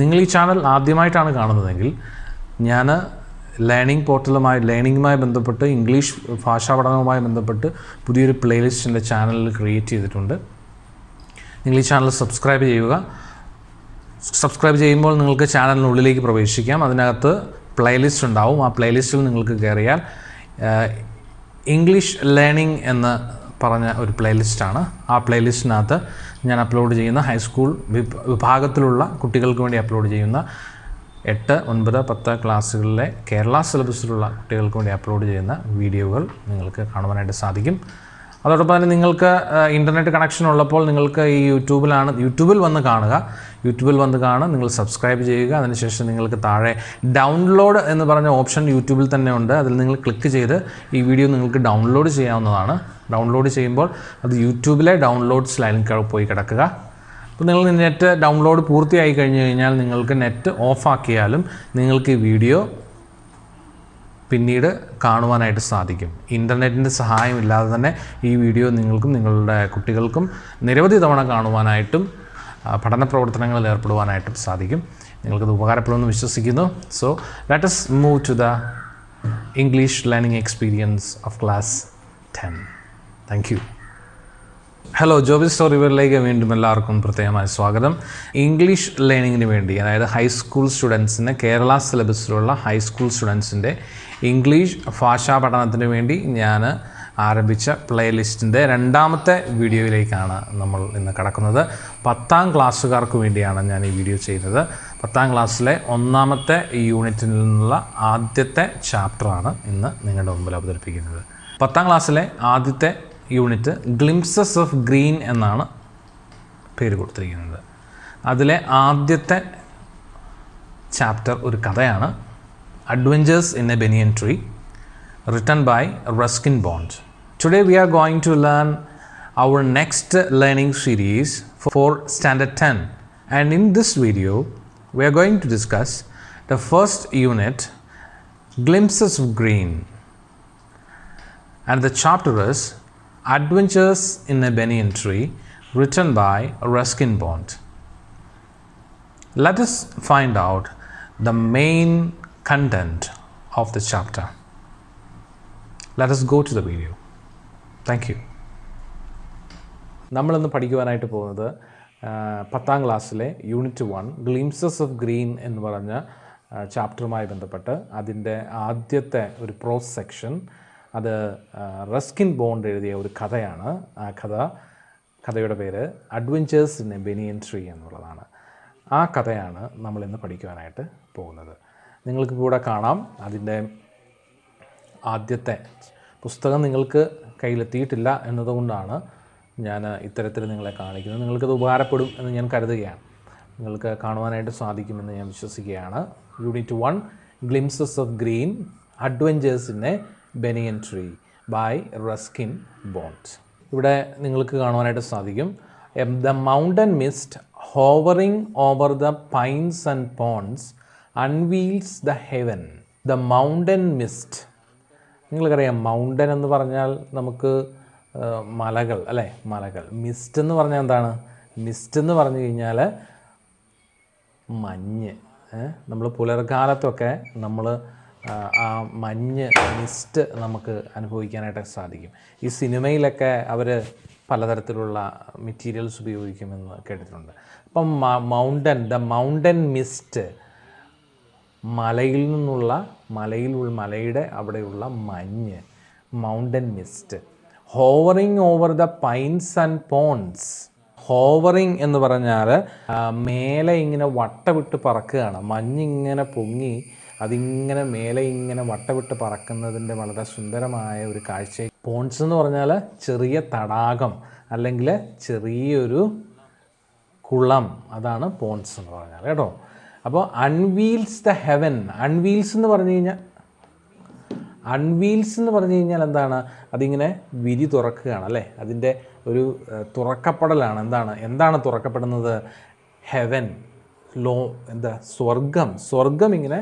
നിങ്ങൾ ഈ ചാനൽ ആദ്യമായിട്ടാണ് കാണുന്നതെങ്കിൽ ഞാൻ ലേണിംഗ് പോർട്ടലുമായി ലേണിങ്ങുമായി ബന്ധപ്പെട്ട് ഇംഗ്ലീഷ് ഭാഷാ പഠനവുമായി ബന്ധപ്പെട്ട് പുതിയൊരു പ്ലേലിസ്റ്റ് എൻ്റെ ചാനലിൽ ക്രിയേറ്റ് ചെയ്തിട്ടുണ്ട് നിങ്ങൾ ഈ ചാനൽ സബ്സ്ക്രൈബ് ചെയ്യുക സബ്സ്ക്രൈബ് ചെയ്യുമ്പോൾ നിങ്ങൾക്ക് ചാനലിനുള്ളിലേക്ക് പ്രവേശിക്കാം അതിനകത്ത് പ്ലേലിസ്റ്റ് ഉണ്ടാവും ആ പ്ലേലിസ്റ്റിൽ നിങ്ങൾക്ക് കയറിയാൽ ഇംഗ്ലീഷ് ലേണിംഗ് എന്ന് പറഞ്ഞ ഒരു പ്ലേലിസ്റ്റാണ് ആ പ്ലേലിസ്റ്റിനകത്ത് ഞാൻ അപ്ലോഡ് ചെയ്യുന്ന ഹൈസ്കൂൾ വിഭാഗത്തിലുള്ള കുട്ടികൾക്ക് വേണ്ടി അപ്ലോഡ് ചെയ്യുന്ന എട്ട് ഒൻപത് പത്ത് ക്ലാസ്സുകളിലെ കേരള സിലബസിലുള്ള കുട്ടികൾക്ക് വേണ്ടി അപ്ലോഡ് ചെയ്യുന്ന വീഡിയോകൾ നിങ്ങൾക്ക് കാണുവാനായിട്ട് സാധിക്കും അതോടൊപ്പം തന്നെ നിങ്ങൾക്ക് ഇൻ്റർനെറ്റ് കണക്ഷൻ ഉള്ളപ്പോൾ നിങ്ങൾക്ക് ഈ യൂട്യൂബിലാണ് യൂട്യൂബിൽ വന്ന് കാണുക യൂട്യൂബിൽ വന്ന് കാണുക നിങ്ങൾ സബ്സ്ക്രൈബ് ചെയ്യുക അതിനുശേഷം നിങ്ങൾക്ക് താഴെ ഡൗൺലോഡ് എന്ന് പറഞ്ഞ ഓപ്ഷൻ യൂട്യൂബിൽ തന്നെ ഉണ്ട് അതിൽ നിങ്ങൾ ക്ലിക്ക് ചെയ്ത് ഈ വീഡിയോ നിങ്ങൾക്ക് ഡൗൺലോഡ് ചെയ്യാവുന്നതാണ് ഡൗൺലോഡ് ചെയ്യുമ്പോൾ അത് യൂട്യൂബിലെ ഡൗൺലോഡ്സ് ലൈനിൽ പോയി കിടക്കുക അപ്പോൾ നിങ്ങൾ നെറ്റ് ഡൗൺലോഡ് പൂർത്തിയായി കഴിഞ്ഞ് കഴിഞ്ഞാൽ നിങ്ങൾക്ക് നെറ്റ് ഓഫാക്കിയാലും നിങ്ങൾക്ക് ഈ വീഡിയോ പിന്നീട് കാണുവാനായിട്ട് സാധിക്കും ഇൻ്റർനെറ്റിൻ്റെ സഹായമില്ലാതെ തന്നെ ഈ വീഡിയോ നിങ്ങൾക്കും നിങ്ങളുടെ കുട്ടികൾക്കും നിരവധി തവണ കാണുവാനായിട്ടും പഠന പ്രവർത്തനങ്ങളിൽ ഏർപ്പെടുവാനായിട്ടും സാധിക്കും നിങ്ങൾക്കത് ഉപകാരപ്പെടുമെന്ന് വിശ്വസിക്കുന്നു so let us move to the English learning experience of class ten thank you hello Joby സ്റ്റോറിവറിലേക്ക് വീണ്ടും എല്ലാവർക്കും പ്രത്യേകമായ സ്വാഗതം ഇംഗ്ലീഷ് ലേണിങ്ങിന് വേണ്ടി അതായത് ഹൈസ്കൂൾ സ്റ്റുഡൻസിന് കേരള സിലബസിലുള്ള ഹൈസ്കൂൾ സ്റ്റുഡൻസിൻ്റെ ഇംഗ്ലീഷ് ഭാഷാ പഠനത്തിന് വേണ്ടി ഞാൻ ആരംഭിച്ച പ്ലേലിസ്റ്റിൻ്റെ രണ്ടാമത്തെ വീഡിയോയിലേക്കാണ് നമ്മൾ ഇന്ന് കടക്കുന്നത് പത്താം ക്ലാസ്സുകാർക്ക് വേണ്ടിയാണ് ഞാൻ ഈ വീഡിയോ ചെയ്യുന്നത് പത്താം ക്ലാസ്സിലെ ഒന്നാമത്തെ യൂണിറ്റിൽ നിന്നുള്ള ആദ്യത്തെ ചാപ്റ്ററാണ് ഇന്ന് നിങ്ങളുടെ മുമ്പിൽ അവതരിപ്പിക്കുന്നത് പത്താം ക്ലാസ്സിലെ ആദ്യത്തെ യൂണിറ്റ് ഗ്ലിംസസ് ഓഫ് ഗ്രീൻ എന്നാണ് പേര് കൊടുത്തിരിക്കുന്നത് അതിലെ ആദ്യത്തെ ചാപ്റ്റർ ഒരു കഥയാണ് adventures in a banyan tree written by Ruskin Bond today we are going to learn our next learning series for standard ten and in this video we are going to discuss the first unit glimpses of green and the chapter is Adventures in a Banyan Tree, written by Ruskin Bond. Let us find out the main content of the chapter. Let us go to the video. Thank you. നമ്മളിന്ന് പഠിക്കുവാനായിട്ട് പോകുന്നത് പത്താം ക്ലാസ്സിലെ unit 1, glimpses of green എന്ന് പറഞ്ഞ ചാപ്റ്ററുമായി ബന്ധപ്പെട്ട് അതിൻ്റെ ആദ്യത്തെ ഒരു പ്രോസ് സെക്ഷൻ അത് റസ്കിൻ ബോണ്ട് എഴുതിയ ഒരു കഥയാണ് ആ കഥ കഥയുടെ പേര് adventures in a banyan tree എന്നുള്ളതാണ് ആ കഥയാണ് നമ്മൾ ഇന്ന് പഠിക്കുവാനായിട്ട് പോകുന്നത് നിങ്ങൾക്ക് കൂടെ കാണാം അതിൻ്റെ ആദ്യത്തെ പുസ്തകം നിങ്ങൾക്ക് കയ്യിലെത്തിയിട്ടില്ല എന്നതുകൊണ്ടാണ് ഞാൻ ഇത്തരത്തിൽ നിങ്ങളെ കാണിക്കുന്നത് നിങ്ങൾക്കത് ഉപകാരപ്പെടും എന്ന് ഞാൻ കരുതുകയാണ് നിങ്ങൾക്ക് കാണുവാനായിട്ട് സാധിക്കുമെന്ന് ഞാൻ വിശ്വസിക്കുകയാണ് unit one glimpses of green അഡ്വഞ്ചേഴ്സിനെ banyan tree by Ruskin Bond ഇവിടെ നിങ്ങൾക്ക് കാണുവാനായിട്ട് സാധിക്കും the mountain mist hovering over the pines and Ponce unveils the heaven the mountain mist നിങ്ങൾക്കറിയാം മൗണ്ടൻ എന്ന് പറഞ്ഞാൽ നമുക്ക് മലകൾ അല്ലേ മലകൾ മിസ്റ്റ് എന്ന് പറഞ്ഞാൽ എന്താണ് മിസ്റ്റ് എന്ന് പറഞ്ഞു കഴിഞ്ഞാൽ മഞ്ഞ് നമ്മൾ പുലർകാലത്തൊക്കെ നമ്മൾ ആ മഞ്ഞ് മിസ്റ്റ് നമുക്ക് അനുഭവിക്കാനായിട്ട് സാധിക്കും ഈ സിനിമയിലൊക്കെ അവർ പലതരത്തിലുള്ള മെറ്റീരിയൽസ് ഉപയോഗിക്കുമെന്ന് കേട്ടിട്ടുണ്ട് അപ്പം മൗണ്ടൻ ദ മൗണ്ടൻ മിസ്റ്റ് മലയിൽ നിന്നുള്ള മലയിൽ മലയുടെ അവിടെയുള്ള മഞ്ഞ് mountain mist hovering over the pines and pawns hovering എന്ന് പറഞ്ഞാൽ മേലെ ഇങ്ങനെ വട്ടവിട്ട് പറക്കുകയാണ് മഞ്ഞിങ്ങനെ പൊങ്ങി അതിങ്ങനെ മേലെ ഇങ്ങനെ വട്ടവിട്ട് പറക്കുന്നതിൻ്റെ വളരെ സുന്ദരമായ ഒരു കാഴ്ച പോൺസ് എന്ന് പറഞ്ഞാൽ ചെറിയ തടാകം അല്ലെങ്കിൽ ചെറിയൊരു കുളം അതാണ് പോൺസ് എന്ന് പറഞ്ഞാൽ കേട്ടോ അപ്പോൾ അൺവീൽസ് ദ ഹെവൻ അൺവീൽസ് എന്ന് പറഞ്ഞു കഴിഞ്ഞാൽ അൺവീൽസ് എന്ന് പറഞ്ഞു കഴിഞ്ഞാൽ എന്താണ് അതിങ്ങനെ വിരി തുറക്കുകയാണ് അല്ലേ അതിൻ്റെ ഒരു തുറക്കപ്പെടലാണ് എന്താണ് എന്താണ് തുറക്കപ്പെടുന്നത് ഹെവൻ ലോ എന്താ സ്വർഗം സ്വർഗം ഇങ്ങനെ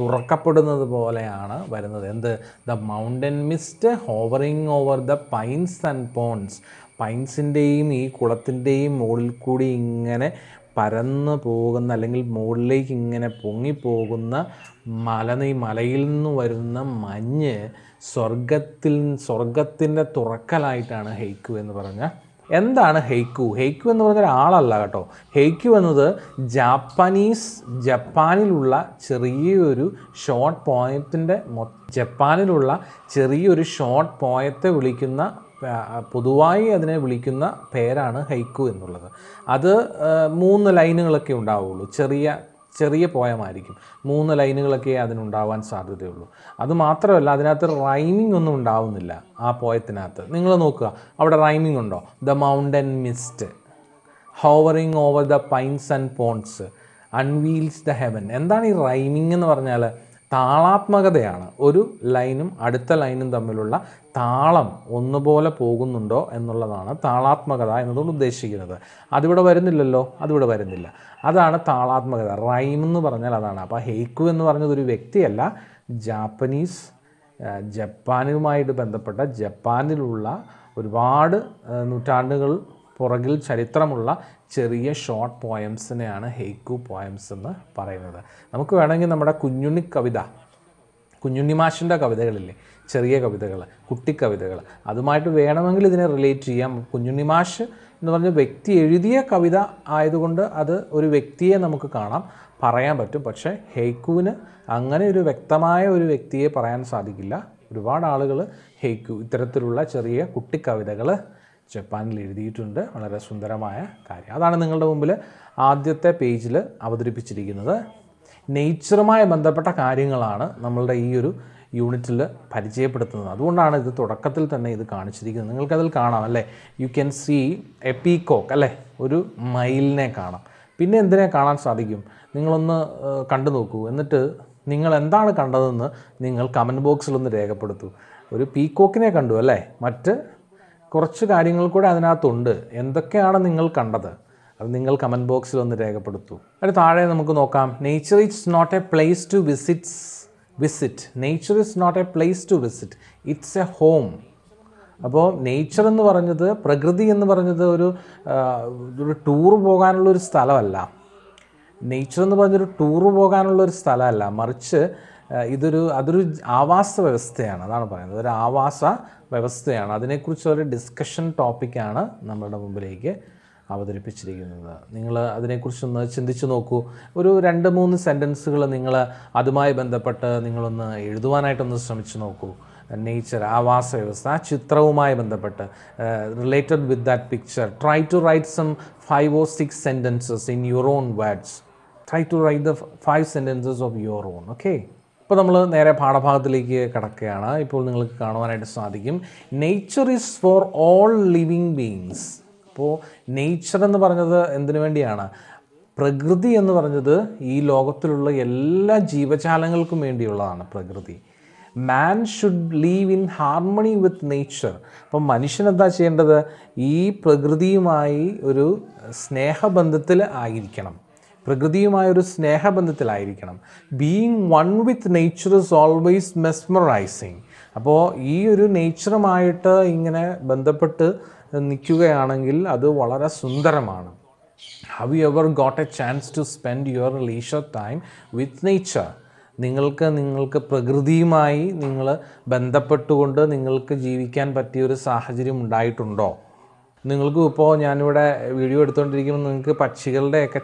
തുറക്കപ്പെടുന്നത് പോലെയാണ് വരുന്നത് എന്ത് the mountain mist hovering over the pines and ponds പൈൻസിൻ്റെയും ഈ കുളത്തിൻ്റെയും മുകളിൽ കൂടി ഇങ്ങനെ പരന്ന് പോകുന്ന അല്ലെങ്കിൽ മുകളിലേക്ക് ഇങ്ങനെ പൊങ്ങിപ്പോകുന്ന മല ഈ മലയിൽ നിന്ന് വരുന്ന മഞ്ഞ് സ്വർഗത്തിൽ സ്വർഗത്തിൻ്റെ തുറക്കലായിട്ടാണ് ഹെയ്ക്കു എന്ന് പറഞ്ഞാൽ എന്താണ് ഹെയ്ക്കു ഹെയ്ക്കു എന്ന് പറഞ്ഞ ഒരാളല്ല കേട്ടോ ഹെയ്ക്കു എന്നത് ജാപ്പനീസ് ജപ്പാനിലുള്ള ചെറിയൊരു ഷോർട്ട് പോയത്തിൻ്റെ ജപ്പാനിലുള്ള ചെറിയൊരു ഷോർട്ട് പോയത്തെ വിളിക്കുന്ന പൊതുവായി അതിനെ വിളിക്കുന്ന പേരാണ് ഹൈക്കു എന്നുള്ളത് അത് മൂന്ന് ലൈനുകളൊക്കെ ഉണ്ടാവുള്ളൂ ചെറിയ ചെറിയ പോയമായിരിക്കും മൂന്ന് ലൈനുകളൊക്കെ അതിനുണ്ടാവാൻ സാധ്യതയുള്ളൂ അത് മാത്രമല്ല അതിനകത്ത് റൈമിംഗ് ഒന്നും ഉണ്ടാവുന്നില്ല ആ പോയത്തിനകത്ത് നിങ്ങൾ നോക്കുക അവിടെ റൈമിംഗ് ഉണ്ടോ the mountain mist hovering over the pines and Ponce unveils the heaven എന്താണ് ഈ റൈമിംഗ് എന്ന് പറഞ്ഞാൽ താളാത്മകതയാണ് ഒരു ലൈനും അടുത്ത ലൈനും തമ്മിലുള്ള താളം ഒന്നുപോലെ പോകുന്നുണ്ടോ എന്നുള്ളതാണ് താളാത്മകത എന്നതുകൊണ്ട് ഉദ്ദേശിക്കുന്നത് അതിവിടെ വരുന്നില്ലല്ലോ അതിവിടെ വരുന്നില്ല അതാണ് താളാത്മകത റൈം എന്ന് പറഞ്ഞാൽ അതാണ് അപ്പോൾ ഹെയ്ക്കു എന്ന് പറഞ്ഞത് ഒരു വ്യക്തിയല്ല ജാപ്പനീസ് ജപ്പാനുമായിട്ട് ബന്ധപ്പെട്ട ജപ്പാനിലുള്ള ഒരുപാട് നൂറ്റാണ്ടുകൾ പുറകിൽ ചരിത്രമുള്ള ചെറിയ ഷോർട്ട് പോയംസിനെയാണ് ഹെയ്ക്കു പോയംസ് എന്ന് പറയുന്നത് നമുക്ക് വേണമെങ്കിൽ നമ്മുടെ കുഞ്ഞുണ്ണി കവിത കുഞ്ഞുണ്ണിമാഷിൻ്റെ കവിതകളില്ലേ ചെറിയ കവിതകൾ കുട്ടിക്കവിതകൾ അതുമായിട്ട് വേണമെങ്കിൽ ഇതിനെ റിലേറ്റ് ചെയ്യാം കുഞ്ഞുണ്ണിമാഷ് എന്ന് പറഞ്ഞ വ്യക്തി എഴുതിയ കവിത ആയതുകൊണ്ട് അത് ഒരു വ്യക്തിയെ നമുക്ക് കാണാം പറയാൻ പറ്റും പക്ഷേ ഹെയ്ക്കുവിന് അങ്ങനെ ഒരു വ്യക്തമായ ഒരു വ്യക്തിയെ പറയാൻ സാധിക്കില്ല ഒരുപാട് ആളുകൾ ഹെയ്ക്കു ഇത്തരത്തിലുള്ള ചെറിയ കുട്ടിക്കവിതകൾ ജപ്പാനിൽ എഴുതിയിട്ടുണ്ട് വളരെ സുന്ദരമായ കാര്യം അതാണ് നിങ്ങളുടെ മുമ്പിൽ ആദ്യത്തെ പേജിൽ അവതരിപ്പിച്ചിരിക്കുന്നത് നേച്ചറുമായി ബന്ധപ്പെട്ട കാര്യങ്ങളാണ് നമ്മളുടെ ഈ ഒരു യൂണിറ്റിൽ പരിചയപ്പെടുത്തുന്നത് അതുകൊണ്ടാണ് ഇത് തുടക്കത്തിൽ തന്നെ ഇത് കാണിച്ചിരിക്കുന്നത് നിങ്ങൾക്കതിൽ കാണാം അല്ലേ you can see a peacock അല്ലേ ഒരു മയിലിനെ കാണാം പിന്നെ എന്തിനെ കാണാൻ സാധിക്കും നിങ്ങളൊന്ന് കണ്ടു നോക്കൂ എന്നിട്ട് നിങ്ങൾ എന്താണ് കണ്ടതെന്ന് നിങ്ങൾ കമൻറ്റ് ബോക്സിൽ ഒന്ന് രേഖപ്പെടുത്തൂ ഒരു പീകോക്കിനെ കണ്ടു അല്ലേ മറ്റ് കുറച്ച് കാര്യങ്ങൾ കൂടെ അതിനകത്തുണ്ട് എന്തൊക്കെയാണ് നിങ്ങൾ കണ്ടത് അത് നിങ്ങൾ കമൻറ്റ് ബോക്സിൽ ഒന്ന് രേഖപ്പെടുത്തൂ അതിന് താഴെ നമുക്ക് നോക്കാം nature it's not a place to visits visit nature is not a place to visit it's a home അപ്പോൾ നേച്ചർ എന്ന് പറഞ്ഞത് പ്രകൃതി എന്ന് പറഞ്ഞത് ഒരു ഒരു ടൂർ പോകാനുള്ള ഒരു സ്ഥലമല്ല നേച്ചർ എന്ന് പറഞ്ഞൊരു ടൂർ പോകാനുള്ള ഒരു സ്ഥലമല്ല മറിച്ച് ഇതൊരു അതൊരു ആവാസ വ്യവസ്ഥയാണ് അതാണ് പറയുന്നത് ഒരു ആവാസ വ്യവസ്ഥയാണ് അതിനെക്കുറിച്ച് ഒരു ഡിസ്കഷൻ ടോപ്പിക്കാണ് നമ്മളുടെ മുമ്പിലേക്ക് അവതരിപ്പിച്ചിരിക്കുന്നത് നിങ്ങൾ അതിനെക്കുറിച്ചൊന്ന് ചിന്തിച്ചു നോക്കൂ ഒരു രണ്ട് മൂന്ന് സെൻറ്റൻസുകൾ നിങ്ങൾ അതുമായി ബന്ധപ്പെട്ട് നിങ്ങളൊന്ന് എഴുതുവാനായിട്ടൊന്ന് ശ്രമിച്ചു നോക്കൂ നേച്ചർ ആവാസ വ്യവസ്ഥ ആ ചിത്രവുമായി ബന്ധപ്പെട്ട് related with that picture try to write some five or six sentences in your own words try to write the five sentences of your own okay ഇപ്പോൾ നമ്മൾ നേരെ പാഠഭാഗത്തിലേക്ക് കിടക്കുകയാണ് ഇപ്പോൾ നിങ്ങൾക്ക് കാണുവാനായിട്ട് സാധിക്കും nature is for all living beings അപ്പോൾ നേച്ചർ എന്ന് പറഞ്ഞത് എന്തിനു വേണ്ടിയാണ് പ്രകൃതി എന്ന് പറഞ്ഞത് ഈ ലോകത്തിലുള്ള എല്ലാ ജീവജാലങ്ങൾക്കും വേണ്ടിയുള്ളതാണ് പ്രകൃതി man should live in harmony with nature അപ്പം മനുഷ്യൻ എന്താ ചെയ്യേണ്ടത് ഈ പ്രകൃതിയുമായി ഒരു സ്നേഹബന്ധത്തിൽ ആയിരിക്കണം പ്രകൃതിയുമായൊരു സ്നേഹബന്ധത്തിലായിരിക്കണം being one with nature is always mesmerizing അപ്പോൾ ഈ ഒരു നേച്ചറുമായിട്ട് ഇങ്ങനെ ബന്ധപ്പെട്ട് നിൽക്കുകയാണെങ്കിൽ അത് വളരെ സുന്ദരമാണ് how you ever got a chance to spend your leisure time with nature നിങ്ങൾക്ക് നിങ്ങൾക്ക് പ്രകൃതിയുമായി നിങ്ങൾ ബന്ധപ്പെട്ടുകൊണ്ട് നിങ്ങൾക്ക് ജീവിക്കാൻ പറ്റിയ ഒരു സാഹചര്യം ഉണ്ടായിട്ടുണ്ടോ നിങ്ങൾക്ക് ഇപ്പോൾ ഞാനിവിടെ വീഡിയോ എടുത്തുകൊണ്ടിരിക്കുമ്പോൾ നിങ്ങൾക്ക് പക്ഷികളുടെയൊക്കെ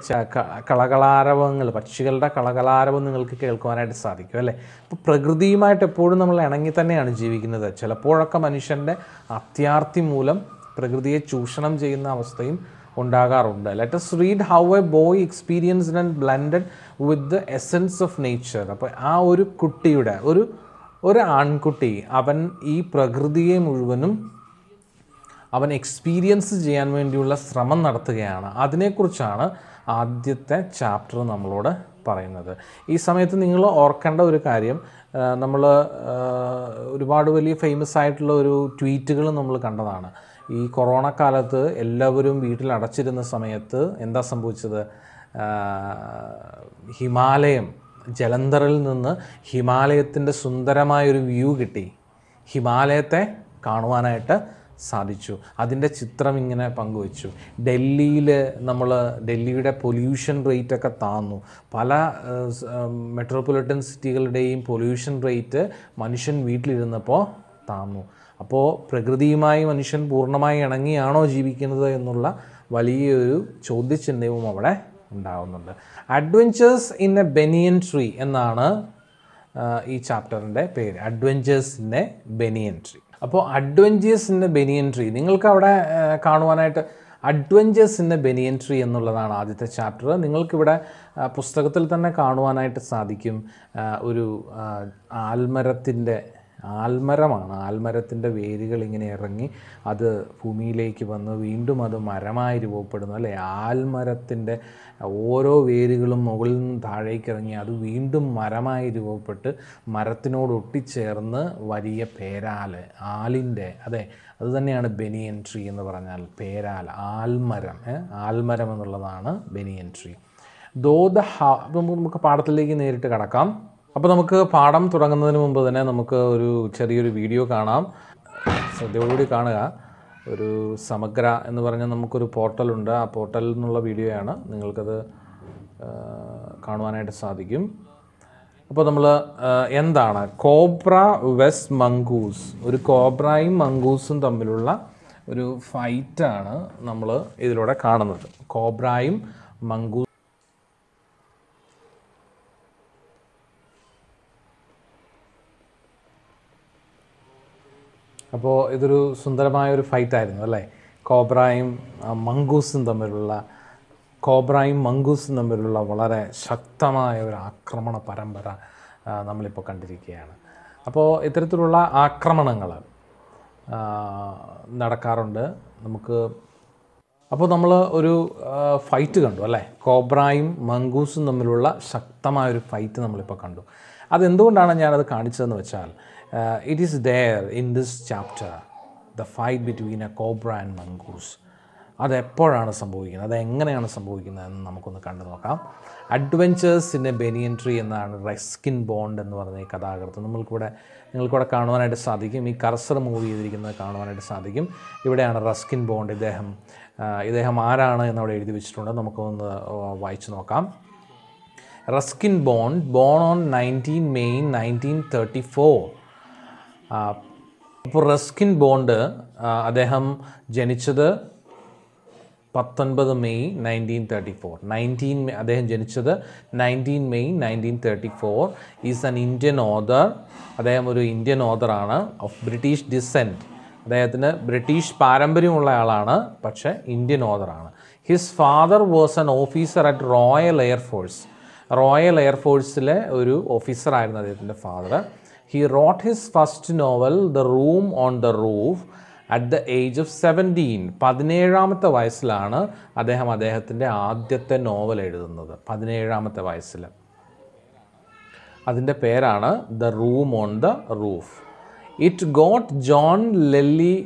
കളകളാരവങ്ങൾ പക്ഷികളുടെ കളകളാരവം നിങ്ങൾക്ക് കേൾക്കുവാനായിട്ട് സാധിക്കും അല്ലേ ഇപ്പോൾ പ്രകൃതിയുമായിട്ട് എപ്പോഴും നമ്മൾ ഇണങ്ങി തന്നെയാണ് ജീവിക്കുന്നത് ചിലപ്പോഴൊക്കെ മനുഷ്യൻ്റെ അത്യാർത്തി മൂലം പ്രകൃതിയെ ചൂഷണം ചെയ്യുന്ന അവസ്ഥയും ഉണ്ടാകാറുണ്ട് let's read how a boy experienced and blended with the essence of nature അപ്പോൾ ആ ഒരു കുട്ടിയുടെ ഒരു ഒരു ആൺകുട്ടി അവൻ ഈ പ്രകൃതിയെ മുഴുവനും അവൻ എക്സ്പീരിയൻസ് ചെയ്യാൻ വേണ്ടിയുള്ള ശ്രമം നടത്തുകയാണ് അതിനെക്കുറിച്ചാണ് ആദ്യത്തെ ചാപ്റ്റർ നമ്മളോട് പറയുന്നത് ഈ സമയത്ത് നിങ്ങൾ ഓർക്കേണ്ട ഒരു കാര്യം നമ്മൾ ഒരുപാട് വലിയ ഫേമസ് ആയിട്ടുള്ള ഒരു ട്വീറ്റുകൾ നമ്മൾ കണ്ടതാണ് ഈ കൊറോണ കാലത്ത് എല്ലാവരും വീട്ടിൽ അടച്ചിരുന്ന സമയത്ത് എന്താ സംഭവിച്ചത് ഹിമാലയം ജലന്ധറിൽ നിന്ന് ഹിമാലയത്തിൻ്റെ സുന്ദരമായൊരു വ്യൂ കിട്ടി ഹിമാലയത്തെ കാണുവാനായിട്ട് സാധിച്ചു അതിൻ്റെ ചിത്രം ഇങ്ങനെ പങ്കുവച്ചു ഡൽഹിയിൽ നമ്മൾ ഡൽഹിയുടെ പൊല്യൂഷൻ റേറ്റൊക്കെ താന്നു പല മെട്രോപൊളിറ്റൻ സിറ്റികളുടെയും പൊല്യൂഷൻ റേറ്റ് മനുഷ്യൻ വീട്ടിലിരുന്നപ്പോൾ താന്നു അപ്പോൾ പ്രകൃതിയുമായി മനുഷ്യൻ പൂർണ്ണമായി ഇണങ്ങിയാണോ ജീവിക്കുന്നത് എന്നുള്ള വലിയൊരു ചോദ്യചിഹ്നവും അവിടെ ഉണ്ടാകുന്നുണ്ട് adventures in a banyan tree എന്നാണ് ഈ ചാപ്റ്ററിൻ്റെ പേര് adventures in a banyan tree അപ്പോൾ അഡ്വഞ്ചേഴ്സ് ഇൻ ബെനിയൻ ട്രീ നിങ്ങൾക്ക് അവിടെ കാണുവാനായിട്ട് അഡ്വഞ്ചേഴ്സ് ഇൻ ബെനിയൻ ട്രീ എന്നുള്ളതാണ് ആദ്യത്തെ ചാപ്റ്റർ നിങ്ങൾക്കിവിടെ പുസ്തകത്തിൽ തന്നെ കാണുവാനായിട്ട് സാധിക്കും ഒരു ആൽമരത്തിൻ്റെ ആൽമരമാണ് ആൽമരത്തിൻ്റെ വേരുകൾ ഇങ്ങനെ ഇറങ്ങി അത് ഭൂമിയിലേക്ക് വന്ന് വീണ്ടും അത് മരമായി രൂപപ്പെടുന്നു അല്ലെ ആൽമരത്തിൻ്റെ ഓരോ വേരുകളും മുകളിൽ നിന്നും താഴേക്ക് ഇറങ്ങി അത് വീണ്ടും മരമായി രൂപപ്പെട്ട് മരത്തിനോട് ഒട്ടിച്ചേർന്ന് വലിയ പേരാല് ആലിൻ്റെ അതെ അത് തന്നെയാണ് ബെനിയൻ ട്രീ എന്ന് പറഞ്ഞാൽ പേരാൽ ആൽമരം ആൽമരം എന്നുള്ളതാണ് ബെനിയൻ ട്രീ ദോ ദ ഹ നമുക്ക് പാഠത്തിലേക്ക് നേരിട്ട് കടക്കാം അപ്പോൾ നമുക്ക് പാഠം തുടങ്ങുന്നതിന് മുമ്പ് തന്നെ നമുക്ക് ഒരു ചെറിയൊരു വീഡിയോ കാണാം ശ്രദ്ധയോടുകൂടി കാണുക ഒരു സമഗ്ര എന്ന് പറഞ്ഞാൽ നമുക്കൊരു പോർട്ടലുണ്ട് ആ പോർട്ടലിൽ നിന്നുള്ള വീഡിയോയാണ് നിങ്ങൾക്കത് കാണുവാനായിട്ട് സാധിക്കും അപ്പോൾ നമ്മൾ എന്താണ് കോബ്ര വെസ് മങ്കൂസ് ഒരു കോബ്രയും മങ്കൂസും തമ്മിലുള്ള ഒരു ഫൈറ്റാണ് നമ്മൾ ഇതിലൂടെ കാണുന്നത് കോബ്രയും മങ്കൂസ് അപ്പോൾ ഇതൊരു സുന്ദരമായ ഒരു ഫൈറ്റ് ആയിരുന്നു അല്ലേ കോബ്രായും മങ്കൂസും തമ്മിലുള്ള കോബ്രായും മങ്കൂസും തമ്മിലുള്ള വളരെ ശക്തമായ ഒരു ആക്രമണ പരമ്പര നമ്മളിപ്പോൾ കണ്ടിരിക്കുകയാണ് അപ്പോൾ ഇത്തരത്തിലുള്ള ആക്രമണങ്ങൾ നടക്കാറുണ്ട് നമുക്ക് അപ്പോൾ നമ്മൾ ഒരു ഫൈറ്റ് കണ്ടു അല്ലേ കോബ്രായും മങ്കൂസും തമ്മിലുള്ള ശക്തമായൊരു ഫൈറ്റ് നമ്മളിപ്പോൾ കണ്ടു അതെന്തുകൊണ്ടാണ് ഞാനത് കാണിച്ചതെന്ന് വെച്ചാൽ Uh, it is there in this chapter, the fight between a cobra and mongoose. എപ്പോഴാണ് സംഭവിക്കുന്നത് അതെങ്ങനെയാണ് എന്ന് നമുക്കൊന്ന് കണ്ടു നോക്കാം അഡ്വഞ്ചേഴ്സ് ഇൻ എ ബെനിയൻട്രി എന്നാണ് റെസ്കിൻ ബോണ്ട് എന്ന് പറഞ്ഞ ഈ കഥാകൃത്ത് നമ്മൾക്കിവിടെ നിങ്ങൾക്കിവിടെ കാണുവാനായിട്ട് സാധിക്കും ഈ കർസർ മൂവ് ചെയ്തിരിക്കുന്നത് കാണുവാനായിട്ട് സാധിക്കും ഇവിടെയാണ് റെസ്കിൻ ബോണ്ട് ഇദ്ദേഹം ഇദ്ദേഹം ആരാണ് എന്നവിടെ എഴുതി വെച്ചിട്ടുണ്ട് നമുക്കൊന്ന് വായിച്ചു നോക്കാം Ruskin Bond born on nineteen May nineteen thirty four അപ്പോൾ റസ്കിൻ ബോണ്ട് അദ്ദേഹം ജനിച്ചത് പത്തൊൻപത് May nineteen thirty four nineteen അദ്ദേഹം ജനിച്ചത് nineteen May nineteen thirty four is an Indian author അദ്ദേഹം ഒരു ഇന്ത്യൻ ഓദറാണ് ഓഫ് ബ്രിട്ടീഷ് ഡിസെൻറ്റ് അദ്ദേഹത്തിന് ബ്രിട്ടീഷ് പാരമ്പര്യമുള്ള ആളാണ് പക്ഷേ ഇന്ത്യൻ ഓദറാണ് his father was an officer at Royal air force Royal എയർഫോഴ്സിലെ ഒരു ഓഫീസറായിരുന്നു അദ്ദേഹത്തിൻ്റെ father he wrote his first novel the room on the roof at the age of seventeen പതിനേഴാമത്തെ വയസ്സിലാണ് അദ്ദേഹം അദ്ദേഹത്തിൻ്റെ ആദ്യത്തെ നോവൽ എഴുതുന്നത് പതിനേഴാമത്തെ വയസ്സിൽ അതിൻ്റെ പേരാണ് the room on the roof it got John Lelly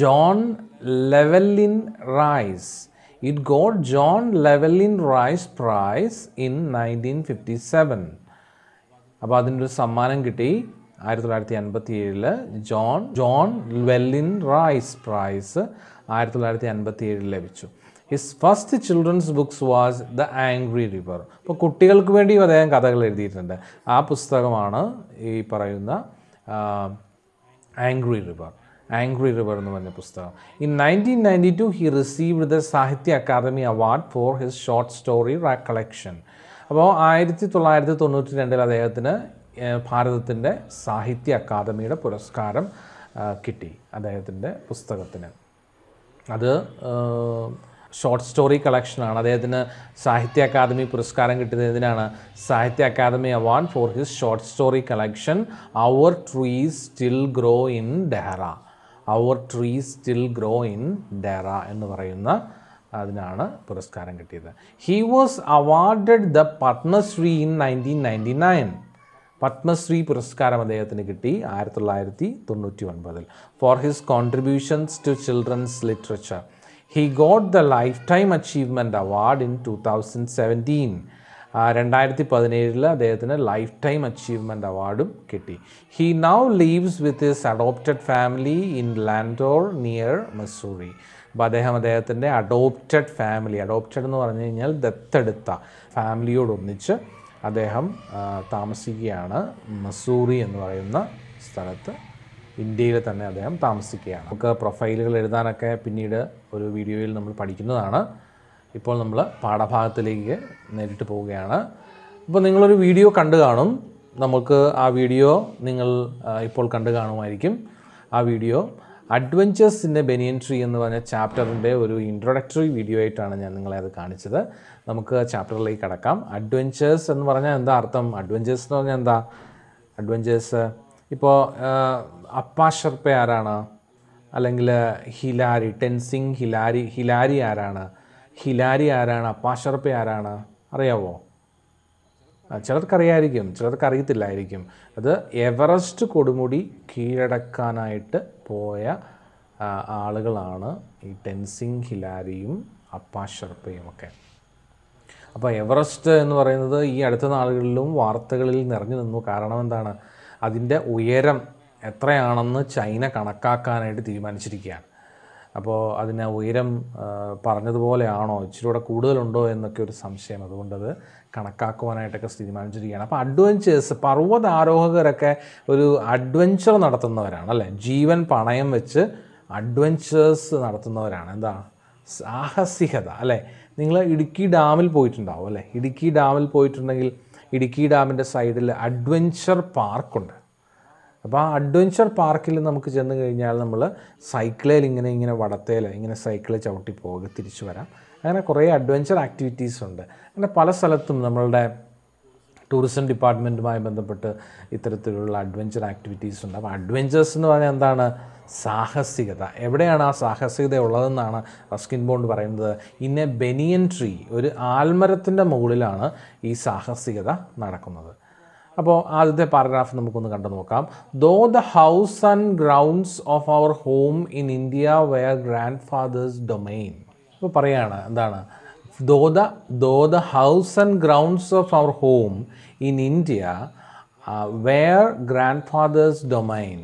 John Llewellyn Rhys it got John Llewellyn Rhys prize in nineteen fifty seven അപ്പോൾ ഒരു സമ്മാനം കിട്ടി ആയിരത്തി തൊള്ളായിരത്തി അൻപത്തി ഏഴിൽ John John Llewellyn Rhys prize ആയിരത്തി തൊള്ളായിരത്തി അൻപത്തി ഏഴിൽ ലഭിച്ചു his first children's books was the angry river അപ്പോൾ കുട്ടികൾക്ക് വേണ്ടി അദ്ദേഹം കഥകൾ എഴുതിയിട്ടുണ്ട് ആ പുസ്തകമാണ് ഈ പറയുന്ന ആംഗ്രി റിവർ ആംഗ്രി റിവർ എന്ന് പറഞ്ഞ പുസ്തകം in nineteen ninety two he received the Sahitya Akademi award for his short story collection അപ്പോൾ ആയിരത്തി തൊള്ളായിരത്തി തൊണ്ണൂറ്റി രണ്ടിൽ അദ്ദേഹത്തിന് ഭാരതത്തിൻ്റെ സാഹിത്യ അക്കാദമിയുടെ പുരസ്കാരം കിട്ടി അദ്ദേഹത്തിൻ്റെ പുസ്തകത്തിന് അത് ഷോർട്ട് സ്റ്റോറി കളക്ഷനാണ് അദ്ദേഹത്തിന് സാഹിത്യ അക്കാദമി പുരസ്കാരം കിട്ടുന്നതിനാണ് Sahitya Akademi award for his short story collection our trees still grow in Dehra our trees still grow in Dehra എന്ന് പറയുന്ന അതിനാണ് പുരസ്കാരം കിട്ടിയത് he was awarded the Padmashri in nineteen ninety nine Padmashri പുരസ്കാരം അദ്ദേഹത്തിന് കിട്ടി ആയിരത്തി തൊള്ളായിരത്തി തൊണ്ണൂറ്റി ഒൻപതിൽ for his contributions to children's literature he got the lifetime achievement award in two thousand seventeen രണ്ടായിരത്തി പതിനേഴിൽ അദ്ദേഹത്തിന് ലൈഫ് ടൈം അച്ചീവ്മെൻറ്റ് അവാർഡും കിട്ടി he now lives with his adopted family in Landour near Mussoorie അപ്പോൾ അദ്ദേഹം അദ്ദേഹത്തിൻ്റെ അഡോപ്റ്റഡ് ഫാമിലി അഡോപ്റ്റഡ് എന്ന് പറഞ്ഞു കഴിഞ്ഞാൽ ദത്തെടുത്ത ഫാമിലിയോടൊന്നിച്ച് അദ്ദേഹം താമസിക്കുകയാണ് മസൂറി എന്ന് പറയുന്ന സ്ഥലത്ത് ഇന്ത്യയിൽ തന്നെ അദ്ദേഹം താമസിക്കുകയാണ് നമുക്ക് പ്രൊഫൈലുകൾ എഴുതാനൊക്കെ പിന്നീട് ഒരു വീഡിയോയിൽ നമ്മൾ പഠിക്കുന്നതാണ് ഇപ്പോൾ നമ്മൾ പാഠഭാഗത്തിലേക്ക് നേരിട്ട് പോവുകയാണ് ഇപ്പോൾ നിങ്ങളൊരു വീഡിയോ കണ്ടു കാണും നമുക്ക് ആ വീഡിയോ നിങ്ങൾ ഇപ്പോൾ കണ്ടു കാണുമായിരിക്കും ആ വീഡിയോ അഡ്വഞ്ചേഴ്സിൻ്റെ ബെനിയൻ ട്രീ എന്ന് പറഞ്ഞ ചാപ്റ്ററിൻ്റെ ഒരു ഇൻട്രൊഡക്ടറി വീഡിയോ ആയിട്ടാണ് ഞാൻ നിങ്ങളെ അത് കാണിച്ചത് നമുക്ക് ചാപ്റ്ററിലേക്ക് കടക്കാം അഡ്വഞ്ചേഴ്സ് എന്ന് പറഞ്ഞാൽ എന്താ അർത്ഥം അഡ്വഞ്ചേഴ്സ് എന്ന് പറഞ്ഞാൽ എന്താ അഡ്വഞ്ചേഴ്സ് ഇപ്പോൾ അപ്പാഷർപ്പ ആരാണ് അല്ലെങ്കിൽ ഹിലാരി ടെൻസിങ് ഹിലാരി ഹിലാരി ആരാണ് ഹിലാരി ആരാണ് അപ്പാഷർപ്പ ആരാണ് അറിയാവോ ചിലർക്കറിയായിരിക്കും അറിയത്തില്ലായിരിക്കും അത് എവറസ്റ്റ് കൊടുമുടി കീഴടക്കാനായിട്ട് പോയ ആളുകളാണ് ഈ ടെൻസിങ് ഹിലാരിയും അപ്പാ ഷർപ്പയും ഒക്കെ അപ്പോൾ എവറസ്റ്റ് എന്ന് പറയുന്നത് ഈ അടുത്ത നാളുകളിലും വാർത്തകളിൽ നിറഞ്ഞു നിന്നു കാരണം എന്താണ് അതിൻ്റെ ഉയരം എത്രയാണെന്ന് ചൈന കണക്കാക്കാനായിട്ട് തീരുമാനിച്ചിരിക്കുകയാണ് അപ്പോൾ അതിനെ ഉയരം പറഞ്ഞതുപോലെയാണോ ഇച്ചിരി കൂടെ കൂടുതലുണ്ടോ എന്നൊക്കെ ഒരു സംശയം അതുകൊണ്ടത് കണക്കാക്കുവാനായിട്ടൊക്കെ തീരുമാനിച്ചിരിക്കുകയാണ് അപ്പോൾ അഡ്വഞ്ചേഴ്സ് പർവ്വതാരോഹകരൊക്കെ ഒരു അഡ്വഞ്ചർ നടത്തുന്നവരാണ് അല്ലേ ജീവൻ പണയം വെച്ച് അഡ്വഞ്ചേഴ്സ് നടത്തുന്നവരാണ് എന്താ സാഹസികത അല്ലേ നിങ്ങൾ ഇടുക്കി ഡാമിൽ പോയിട്ടുണ്ടാവും അല്ലേ ഇടുക്കി ഡാമിൽ പോയിട്ടുണ്ടെങ്കിൽ ഇടുക്കി ഡാമിൻ്റെ സൈഡിൽ അഡ്വഞ്ചർ പാർക്കുണ്ട് അപ്പോൾ ആ അഡ്വഞ്ചർ പാർക്കിൽ നമുക്ക് ചെന്ന് കഴിഞ്ഞാൽ നമ്മൾ സൈക്കിളിൽ ഇങ്ങനെ ഇങ്ങനെ വടത്തേൽ ഇങ്ങനെ സൈക്കിളിൽ ചവിട്ടി പോകുക തിരിച്ചു വരാം അങ്ങനെ കുറേ അഡ്വഞ്ചർ ആക്ടിവിറ്റീസ് ഉണ്ട് അങ്ങനെ പല സ്ഥലത്തും നമ്മളുടെ ടൂറിസം ഡിപ്പാർട്ട്മെൻറ്റുമായി ബന്ധപ്പെട്ട് ഇത്തരത്തിലുള്ള അഡ്വഞ്ചർ ആക്ടിവിറ്റീസ് ഉണ്ട് അപ്പോൾ അഡ്വഞ്ചേഴ്സ് എന്ന് പറഞ്ഞാൽ എന്താണ് സാഹസികത എവിടെയാണ് ആ സാഹസികത ഉള്ളതെന്നാണ് റസ്കിൻ ബോണ്ട് പറയുന്നത് ഇൻ എ ബെനിയൻ ട്രീ ഒരു ആൽമരത്തിൻ്റെ മുകളിലാണ് ഈ സാഹസികത നടക്കുന്നത് അപ്പോൾ ആദ്യത്തെ പാരഗ്രാഫ് നമുക്കൊന്ന് കണ്ടു നോക്കാം though the house and grounds of our home in India were grandfather's domain ഇപ്പോൾ പറയുകയാണ് എന്താണ് though the though the house and grounds of our home in India were grandfather's domain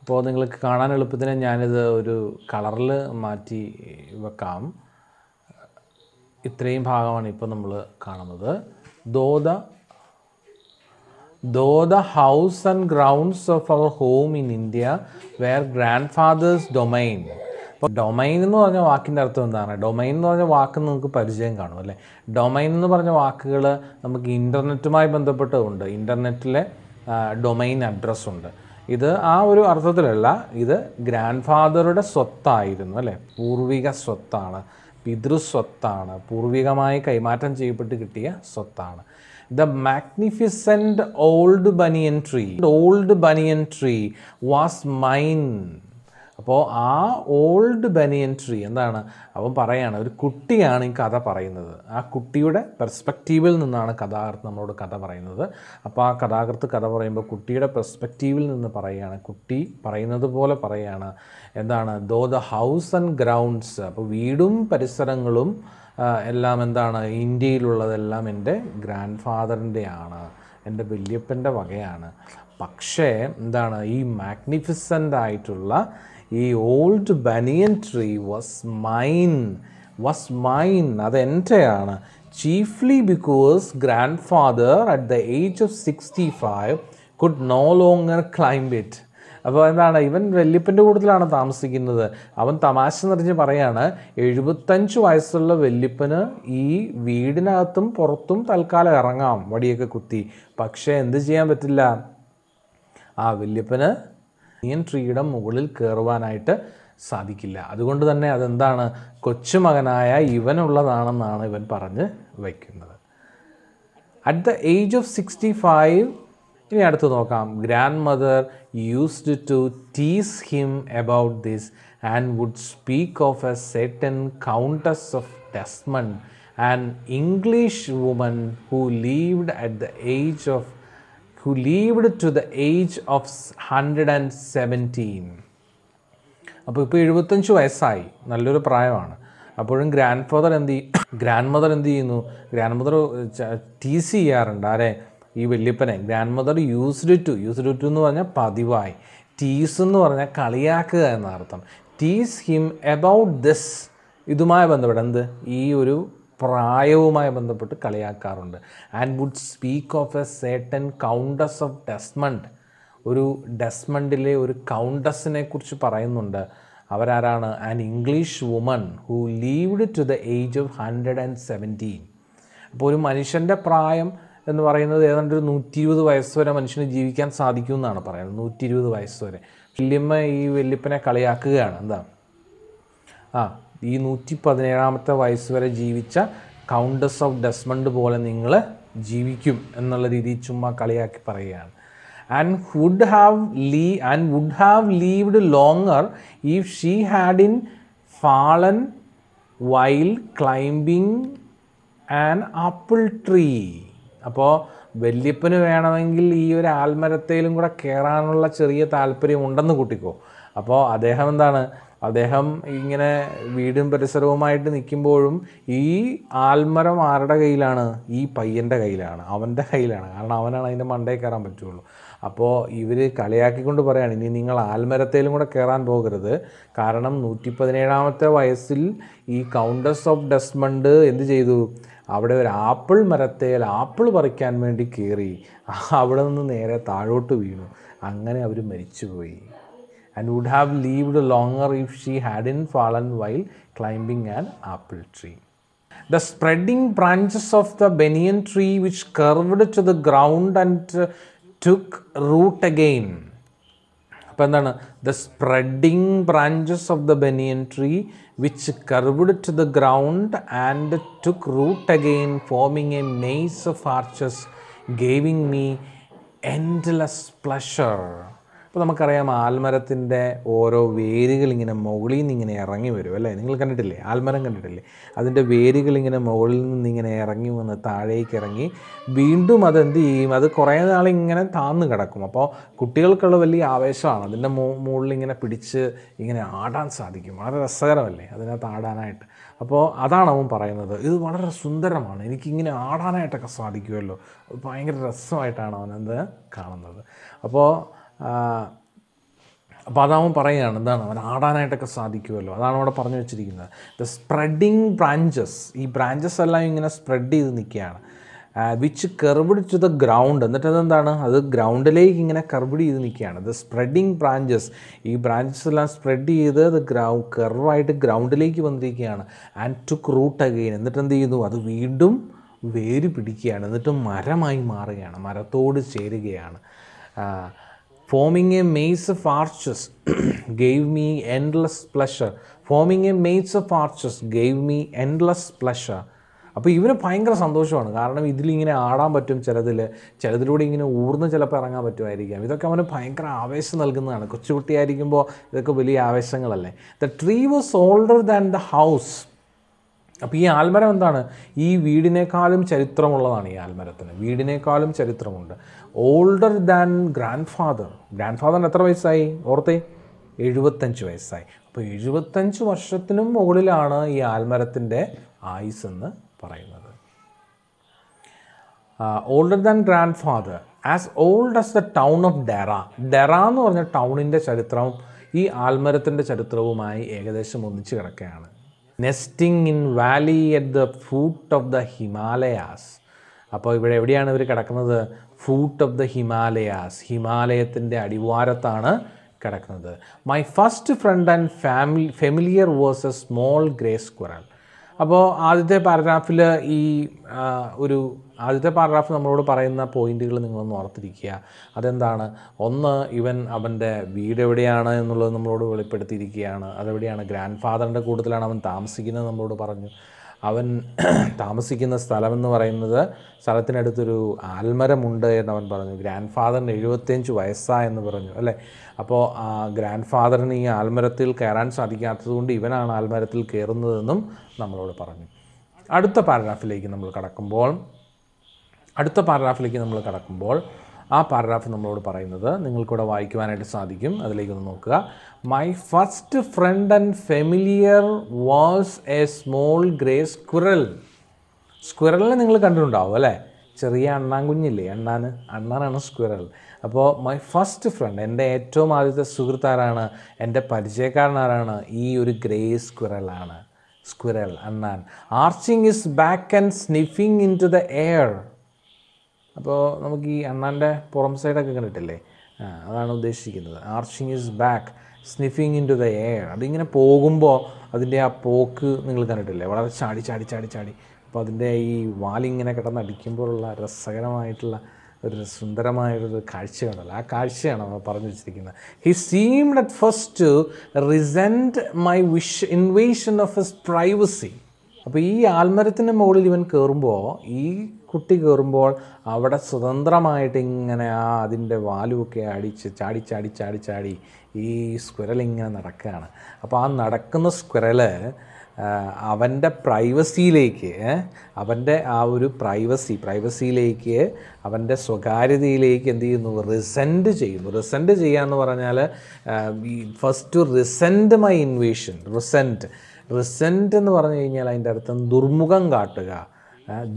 ഇപ്പോൾ നിങ്ങൾക്ക് കാണാൻ എളുപ്പത്തിന് ഞാനിത് ഒരു കളറിൽ മാറ്റി വെക്കാം ഇത്രയും ഭാഗമാണ് ഇപ്പോൾ നമ്മൾ കാണുന്നത് though the though the house and grounds of our home in India were grandfather's domain അപ്പോൾ ഡൊമൈൻ എന്ന് പറഞ്ഞ വാക്കിൻ്റെ അർത്ഥം എന്താണ് ഡൊമൈൻ എന്ന് പറഞ്ഞ വാക്ക് നിങ്ങൾക്ക് പരിചയം കാണും അല്ലേ ഡൊമൈൻ എന്ന് പറഞ്ഞ വാക്കുകൾ നമുക്ക് ഇൻ്റർനെറ്റുമായി ബന്ധപ്പെട്ടതുണ്ട് ഇൻ്റർനെറ്റിലെ ഡൊമൈൻ അഡ്രസ് ഉണ്ട് ഇത് ആ ഒരു അർത്ഥത്തിലല്ല ഇത് ഗ്രാൻഡ് ഫാദറുടെ സ്വത്തായിരുന്നു അല്ലേ പൂർവിക സ്വത്താണ് പിതൃസ്വത്താണ് പൂർവികമായി കൈമാറ്റം ചെയ്യപ്പെട്ട് കിട്ടിയ സ്വത്താണ് the magnificent old banyan tree old banyan tree was mine അപ്പോൾ ആ ഓൾഡ് ബനിയൻ ട്രീ എന്താണ് അവൻ പറയാണ് ഒരു കുട്ടിയാണ് ഈ കഥ പറയുന്നത് ആ കുട്ടിയുടെ പെർസ്പെക്റ്റീവിൽ നിന്നാണ് കഥാകൃത്ത് നമ്മളോട് കഥ പറയുന്നത് അപ്പോൾ ആ കഥാകൃത്ത് കഥ പറയുമ്പോൾ കുട്ടിയുടെ പെർസ്പെക്റ്റീവിൽ നിന്ന് പറയുകയാണ് കുട്ടി പറയുന്നത് പോലെ പറയുകയാണ് എന്താണ് though the house and grounds അപ്പോൾ വീടും പരിസരങ്ങളും എല്ലാം എന്താണ് ഇന്ത്യയിലുള്ളതെല്ലാം എൻ്റെ ഗ്രാൻഡ് ആണ് എൻ്റെ വല്യപ്പൻ്റെ വകയാണ് പക്ഷേ എന്താണ് ഈ മാഗ്നിഫിസൻ്റ് ആയിട്ടുള്ള ഈ old banyan tree was mine was mine അത് എൻ്റെയാണ് chiefly because grandfather at the age of 65 could no longer climb it അപ്പോൾ എന്താണ് ഇവൻ വല്യപ്പൻ്റെ കൂട്ടത്തിലാണ് താമസിക്കുന്നത് അവൻ തമാശ നിറഞ്ഞ് പറയാണ് എഴുപത്തഞ്ച് വയസ്സുള്ള വല്യപ്പന് ഈ വീടിനകത്തും പുറത്തും തൽക്കാലം ഇറങ്ങാം വടിയൊക്കെ കുത്തി പക്ഷേ എന്ത് ചെയ്യാൻ പറ്റില്ല ആ വല്യപ്പന് നിയൻ ട്രീയുടെ മുകളിൽ കയറുവാനായിട്ട് സാധിക്കില്ല അതുകൊണ്ട് തന്നെ അതെന്താണ് കൊച്ചുമകനായ ഇവനുള്ളതാണെന്നാണ് ഇവൻ പറഞ്ഞ് വയ്ക്കുന്നത് at the age of sixty five ഇനി അടുത്ത് നോക്കാം grandmother used to tease him about this and would speak of a certain countess of Desmond and English woman who lived at the age of who lived to the age of 117. അപ്പോൾ ഇപ്പോൾ എഴുപത്തഞ്ച് വയസ്സായി നല്ലൊരു പ്രായമാണ് അപ്പോഴും grand father എന്ത് ചെയ്യും grand mother എന്ത് ചെയ്യുന്നു ഗ്രാൻഡ് മദർ ടീ സി ചെയ്യാറുണ്ട് ആരെ ഈ വല്യപ്പനെ grandmother used to used to എന്ന് പറഞ്ഞാൽ പതിവായി ടീസ് എന്ന് പറഞ്ഞാൽ കളിയാക്കുക എന്നർത്ഥം ടീസ് ഹിം എബൌട്ട് ദിസ് ഇതുമായി ബന്ധപ്പെട്ട് എന്ത് ഈ ഒരു പ്രായവുമായി ബന്ധപ്പെട്ട് കളിയാക്കാറുണ്ട് and would speak of a certain countess of Desmond ഒരു ഡെസ്മണ്ടിലെ ഒരു കൗണ്ടസിനെ കുറിച്ച് പറയുന്നുണ്ട് അവരാരാണ് an English woman who lived to the age of hundred and seventeen അപ്പോൾ ഒരു മനുഷ്യൻ്റെ പ്രായം എന്ന് പറയുന്നത് ഏതാണ്ട് ഒരു നൂറ്റി ഇരുപത് വയസ്സ് വരെ മനുഷ്യന് ജീവിക്കാൻ സാധിക്കും എന്നാണ് പറയുന്നത് നൂറ്റി ഇരുപത് വയസ്സ് വരെ വല്യമ്മ ഈ വല്യപ്പനെ കളിയാക്കുകയാണ് എന്താ ആ ഈ നൂറ്റി പതിനേഴാമത്തെ വയസ്സ് വരെ ജീവിച്ച കൗണ്ടസ് ഓഫ് ഡസ്മണ്ട് പോലെ നിങ്ങൾ ജീവിക്കും എന്നുള്ള രീതിയിൽ ചുമ്മാ കളിയാക്കി പറയുകയാണ് and would have live and would have lived longer if she had in fallen while climbing and apple tree അപ്പോൾ വല്യപ്പന് വേണമെങ്കിൽ ഈ ഒരു ആൽമരത്തേലും കൂടെ കയറാനുള്ള ചെറിയ താല്പര്യം ഉണ്ടെന്ന് കൂട്ടിക്കോ അപ്പോൾ അദ്ദേഹം എന്താണ് അദ്ദേഹം ഇങ്ങനെ വീടും പരിസരവുമായിട്ട് നിൽക്കുമ്പോഴും ഈ ആൽമരം ആരുടെ കയ്യിലാണ് ഈ പയ്യൻ്റെ കയ്യിലാണ് അവൻ്റെ കയ്യിലാണ് കാരണം അവനാണ് അതിൻ്റെ മണ്ടയിൽ കയറാൻ പറ്റുള്ളൂ അപ്പോൾ ഇവർ കളിയാക്കിക്കൊണ്ട് പറയാണ് ഇനി നിങ്ങൾ ആൽമരത്തേലും കൂടെ കയറാൻ പോകരുത് കാരണം നൂറ്റി പതിനേഴാമത്തെ വയസ്സിൽ ഈ കൗണ്ടസ് ഓഫ് ഡസ്മണ്ട് എന്ത് ചെയ്തു അവിടെ ഒരു ആപ്പിൾ മരത്തേൽ ആപ്പിൾ പറിക്കാൻ വേണ്ടി കയറി അവിടെ നിന്ന് നേരെ താഴോട്ട് വീണു അങ്ങനെ അവർ മരിച്ചുപോയി and would have lived longer if she hadn't fallen while climbing an apple tree. The spreading branches of the banyan tree which curved to the ground and uh, took root again. the spreading branches of the banyan tree, which curved to the ground and took root again, forming a maze of arches, giving me endless pleasure. അപ്പോൾ നമുക്കറിയാം ആൽമരത്തിൻ്റെ ഓരോ വേരുകൾ ഇങ്ങനെ മുകളിൽ നിന്ന് ഇങ്ങനെ ഇറങ്ങി വരും അല്ലേ നിങ്ങൾ കണ്ടിട്ടില്ലേ ആൽമരം കണ്ടിട്ടില്ലേ അതിൻ്റെ വേരുകൾ ഇങ്ങനെ മുകളിൽ നിന്ന് ഇങ്ങനെ ഇറങ്ങി വന്ന് താഴേക്ക് ഇറങ്ങി വീണ്ടും അതെന്ത് ചെയ്യും അത് കുറേ നാൾ ഇങ്ങനെ താന്ന് കിടക്കും അപ്പോൾ കുട്ടികൾക്കുള്ള വലിയ ആവേശമാണ് അതിൻ്റെ മുകളിൽ ഇങ്ങനെ പിടിച്ച് ഇങ്ങനെ ആടാൻ സാധിക്കും വളരെ രസകരമല്ലേ അതിനകത്ത് ആടാനായിട്ട് അപ്പോൾ അതാണ് അവൻ പറയുന്നത് ഇത് വളരെ സുന്ദരമാണ് എനിക്കിങ്ങനെ ആടാനായിട്ടൊക്കെ സാധിക്കുമല്ലോ ഭയങ്കര രസമായിട്ടാണ് അവനെന്ത് കാണുന്നത് അപ്പോൾ പദാവും പറയുകയാണ് എന്താണ് അവൻ ആടാനായിട്ടൊക്കെ സാധിക്കുമല്ലോ അതാണ് അവിടെ പറഞ്ഞു വെച്ചിരിക്കുന്നത് ദ സ്പ്രെഡിങ് ബ്രാഞ്ചസ് ഈ ബ്രാഞ്ചസ് എല്ലാം ഇങ്ങനെ സ്പ്രെഡ് ചെയ്ത് നിൽക്കുകയാണ് which curved to the ground എന്നിട്ട് അതെന്താണ് അത് ഗ്രൗണ്ടിലേക്ക് ഇങ്ങനെ കർവിഡ് ചെയ്ത് നിൽക്കുകയാണ് ദ സ്പ്രെഡിങ് ബ്രാഞ്ചസ് ഈ ബ്രാഞ്ചസ് എല്ലാം സ്പ്രെഡ് ചെയ്ത് അത് ഗ്രൗ കർവായിട്ട് ഗ്രൗണ്ടിലേക്ക് വന്നിരിക്കുകയാണ് ആൻഡ് ടു റൂട്ട് അഗെയിൻ എന്നിട്ട് എന്ത് ചെയ്യുന്നു അത് വീണ്ടും വേര് പിടിക്കുകയാണ് എന്നിട്ട് മരമായി മാറുകയാണ് മരത്തോട് ചേരുകയാണ് forming a maze of arches gave me endless pleasure forming a maze of arches gave me endless pleasure അപ്പോൾ ഇവന് ഭയങ്കര സന്തോഷമാണ് കാരണം ഇതിലിങ്ങനെ ആടാൻ പറ്റും ചിലതിൽ ചിലതിലൂടെ ഇങ്ങനെ ഊർന്ന് ചിലപ്പോൾ ഇറങ്ങാൻ പറ്റുമായിരിക്കാം ഇതൊക്കെ അവന് ഭയങ്കര ആവേശം നൽകുന്നതാണ് കൊച്ചുകുട്ടിയായിരിക്കുമ്പോൾ ഇതൊക്കെ വലിയ ആവേശങ്ങളല്ലേ the tree was older than the house അപ്പോൾ ഈ ആൽമരം എന്താണ് ഈ വീടിനേക്കാളും ചരിത്രമുള്ളതാണ് ഈ ആൽമരത്തിന് വീടിനേക്കാളും ചരിത്രമുണ്ട് ഓൾഡർ ദാൻ ഗ്രാൻഡ് ഫാദർ ഗ്രാൻഡ് ഫാദറിന് എത്ര വയസ്സായി ഓർത്തെ എഴുപത്തഞ്ച് വയസ്സായി അപ്പോൾ എഴുപത്തഞ്ച് വർഷത്തിനും മുകളിലാണ് ഈ ആൽമരത്തിൻ്റെ ആയുസ് എന്ന് പറയുന്നത് older than grandfather as old as the town of Dehra Dehra എന്ന് പറഞ്ഞ ടൗണിൻ്റെ ചരിത്രം ഈ ആൽമരത്തിൻ്റെ ചരിത്രവുമായി ഏകദേശം ഒന്നിച്ചു കിടക്കുകയാണ് nesting in valley at the foot of the Himalayas അപ്പോൾ ഇവിടെ എവിടെയാണ് ഇവർ കിടക്കുന്നത് ഫൂട്ട് ഓഫ് ദ ഹിമാലയാസ് ഹിമാലയത്തിൻ്റെ അടിവാരത്താണ് കിടക്കുന്നത് my first friend and family familiar was a small grey squirrel അപ്പോൾ ആദ്യത്തെ പാരഗ്രാഫിൽ ഈ ഒരു ആദ്യത്തെ പാരഗ്രാഫ് നമ്മളോട് പറയുന്ന പോയിന്റുകൾ നിങ്ങളൊന്ന് ഓർത്തിരിക്കുക അതെന്താണ് ഒന്ന് ഇവൻ അവൻ്റെ വീട് എവിടെയാണ് എന്നുള്ളത് നമ്മളോട് വെളിപ്പെടുത്തിയിരിക്കുകയാണ് അതെവിടെയാണ് ഗ്രാൻഡ് ഫാദറിൻ്റെ കൂട്ടത്തിലാണ് അവൻ താമസിക്കുന്നത് നമ്മളോട് പറഞ്ഞു അവൻ താമസിക്കുന്ന സ്ഥലമെന്ന് പറയുന്നത് സ്ഥലത്തിനടുത്തൊരു ആൽമരമുണ്ട് എന്നവൻ പറഞ്ഞു ഗ്രാൻഡ് ഫാദറിന് എഴുപത്തിയഞ്ച് വയസ്സായെന്ന് പറഞ്ഞു അല്ലേ അപ്പോൾ ഗ്രാൻഡ് ഫാദറിന് ഈ ആൽമരത്തിൽ കയറാൻ സാധിക്കാത്തതുകൊണ്ട് ഇവനാണ് ആൽമരത്തിൽ കയറുന്നതെന്നും നമ്മളോട് പറഞ്ഞു അടുത്ത പാരഗ്രാഫിലേക്ക് നമ്മൾ കടക്കുമ്പോൾ അടുത്ത പാരഗ്രാഫിലേക്ക് നമ്മൾ കടക്കുമ്പോൾ ആ പാരഗ്രാഫ് നമ്മളോട് പറയുന്നത് നിങ്ങൾക്കൂടെ വായിക്കുവാനായിട്ട് സാധിക്കും അതിലേക്കൊന്ന് നോക്കുക my first friend and familiar was a small grey squirrel സ്ക്വിറലിനെ നിങ്ങൾ കണ്ടിട്ടുണ്ടാവും അല്ലേ ചെറിയ അണ്ണാൻ കുഞ്ഞില്ലേ അണ്ണാന് അണ്ണാനാണ് സ്ക്വിറൽ അപ്പോൾ മൈ ഫസ്റ്റ് ഫ്രണ്ട് എൻ്റെ ഏറ്റവും ആദ്യത്തെ ആരാണ് എൻ്റെ പരിചയക്കാരനാരാണ് ഈ ഒരു ഗ്രേ സ്ക്വിറലാണ് സ്ക്വിറൽ അണ്ണാൻ arching his back and sniffing into the air അപ്പോൾ നമുക്ക് ഈ അണ്ണാൻ്റെ പുറം സൈഡൊക്കെ കണ്ടിട്ടില്ലേ അതാണ് ഉദ്ദേശിക്കുന്നത് arching his back sniffing into the air അതിങ്ങനെ പോകുമ്പോൾ അതിൻ്റെ ആ പോക്ക് നിങ്ങൾ കണ്ടിട്ടില്ലേ വളരെ ചാടി ചാടി ചാടി ചാടി അപ്പോൾ അതിൻ്റെ ഈ വാലിങ്ങനെ കിടന്നടിക്കുമ്പോഴുള്ള രസകരമായിട്ടുള്ള ഒരു സുന്ദരമായൊരു കാഴ്ച കണ്ടല്ലോ ആ കാഴ്ചയാണ് അവർ പറഞ്ഞു വെച്ചിരിക്കുന്നത് he seemed at first resent my wish invasion of his privacy അപ്പോൾ ഈ ആൽമരത്തിൻ്റെ മുകളിൽ ഇവൻ കയറുമ്പോൾ ഈ കുട്ടി കയറുമ്പോൾ അവിടെ സ്വതന്ത്രമായിട്ട് ഇങ്ങനെ ആ അതിൻ്റെ വാലുവൊക്കെ അടിച്ച് ചാടി ചാടി ചാടി ചാടി ഈ സ്ക്വരൽ ഇങ്ങനെ നടക്കുകയാണ് അപ്പോൾ ആ നടക്കുന്ന സ്ക്വരല് അവൻ്റെ പ്രൈവസിയിലേക്ക് അവൻ്റെ ആ ഒരു പ്രൈവസി പ്രൈവസിയിലേക്ക് അവൻ്റെ സ്വകാര്യതയിലേക്ക് എന്ത് ചെയ്യുന്നു റിസെൻഡ് ചെയ്യുന്നു റിസെൻഡ് ചെയ്യുക എന്ന് പറഞ്ഞാൽ first to my invasion resent resent എന്ന് പറഞ്ഞു കഴിഞ്ഞാൽ അതിൻ്റെ അർത്ഥം ദുർമുഖം കാട്ടുക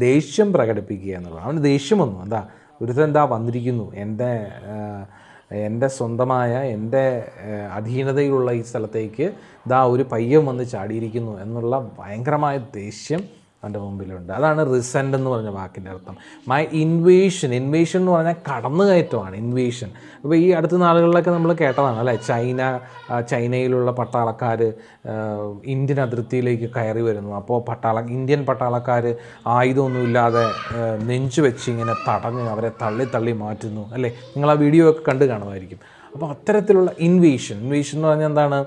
ദേഷ്യം പ്രകടിപ്പിക്കുക എന്നുള്ളത് അവന് ദേഷ്യം വന്നു എന്താ ഒരുത്തൻ എന്താ വന്നിരിക്കുന്നു എൻ്റെ എൻ്റെ സ്വന്തമായ എൻ്റെ അധീനതയിലുള്ള ഈ സ്ഥലത്തേക്ക് ദാ ഒരു പയ്യൻ വന്ന് ചാടിയിരിക്കുന്നു എന്നുള്ള ഭയങ്കരമായ ദേഷ്യം അവൻ്റെ മുമ്പിലുണ്ട് അതാണ് റിസൻറ്റ് എന്ന് പറഞ്ഞ വാക്കിൻ്റെ അർത്ഥം മൈ ഇൻവേഷൻ ഇൻവേഷൻ എന്ന് പറഞ്ഞാൽ കടന്നുകയറ്റമാണ് ഇൻവേഷൻ അപ്പോൾ ഈ അടുത്ത നാളുകളിലൊക്കെ നമ്മൾ കേട്ടതാണ് അല്ലേ ചൈന ചൈനയിലുള്ള പട്ടാളക്കാർ ഇന്ത്യൻ അതിർത്തിയിലേക്ക് കയറി വരുന്നു അപ്പോൾ പട്ടാള ഇന്ത്യൻ പട്ടാളക്കാർ ആയുധമൊന്നുമില്ലാതെ നെഞ്ചു വെച്ച് ഇങ്ങനെ തടഞ്ഞ് അവരെ തള്ളി തള്ളി മാറ്റുന്നു അല്ലേ നിങ്ങൾ ആ വീഡിയോ ഒക്കെ കണ്ടു കാണുമായിരിക്കും അപ്പോൾ അത്തരത്തിലുള്ള ഇൻവേഷൻ ഇൻവേഷൻ എന്ന് പറഞ്ഞാൽ എന്താണ്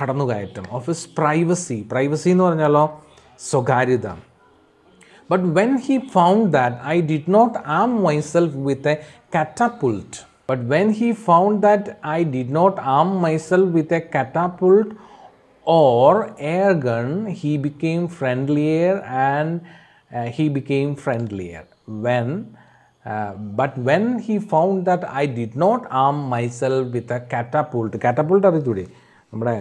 കടന്നുകയറ്റം ഓഫ് ഹിസ് പ്രൈവസി പ്രൈവസി എന്ന് പറഞ്ഞാലോ സ്വകാര്യത But when he found that I did not arm myself with a catapult, but when he found that I did not arm myself with a catapult or air gun, he became friendlier and uh, he became friendlier. When uh, but when he found that I did not arm myself with a catapult, catapult അറിയിച്ചൂടെ നമ്മുടെ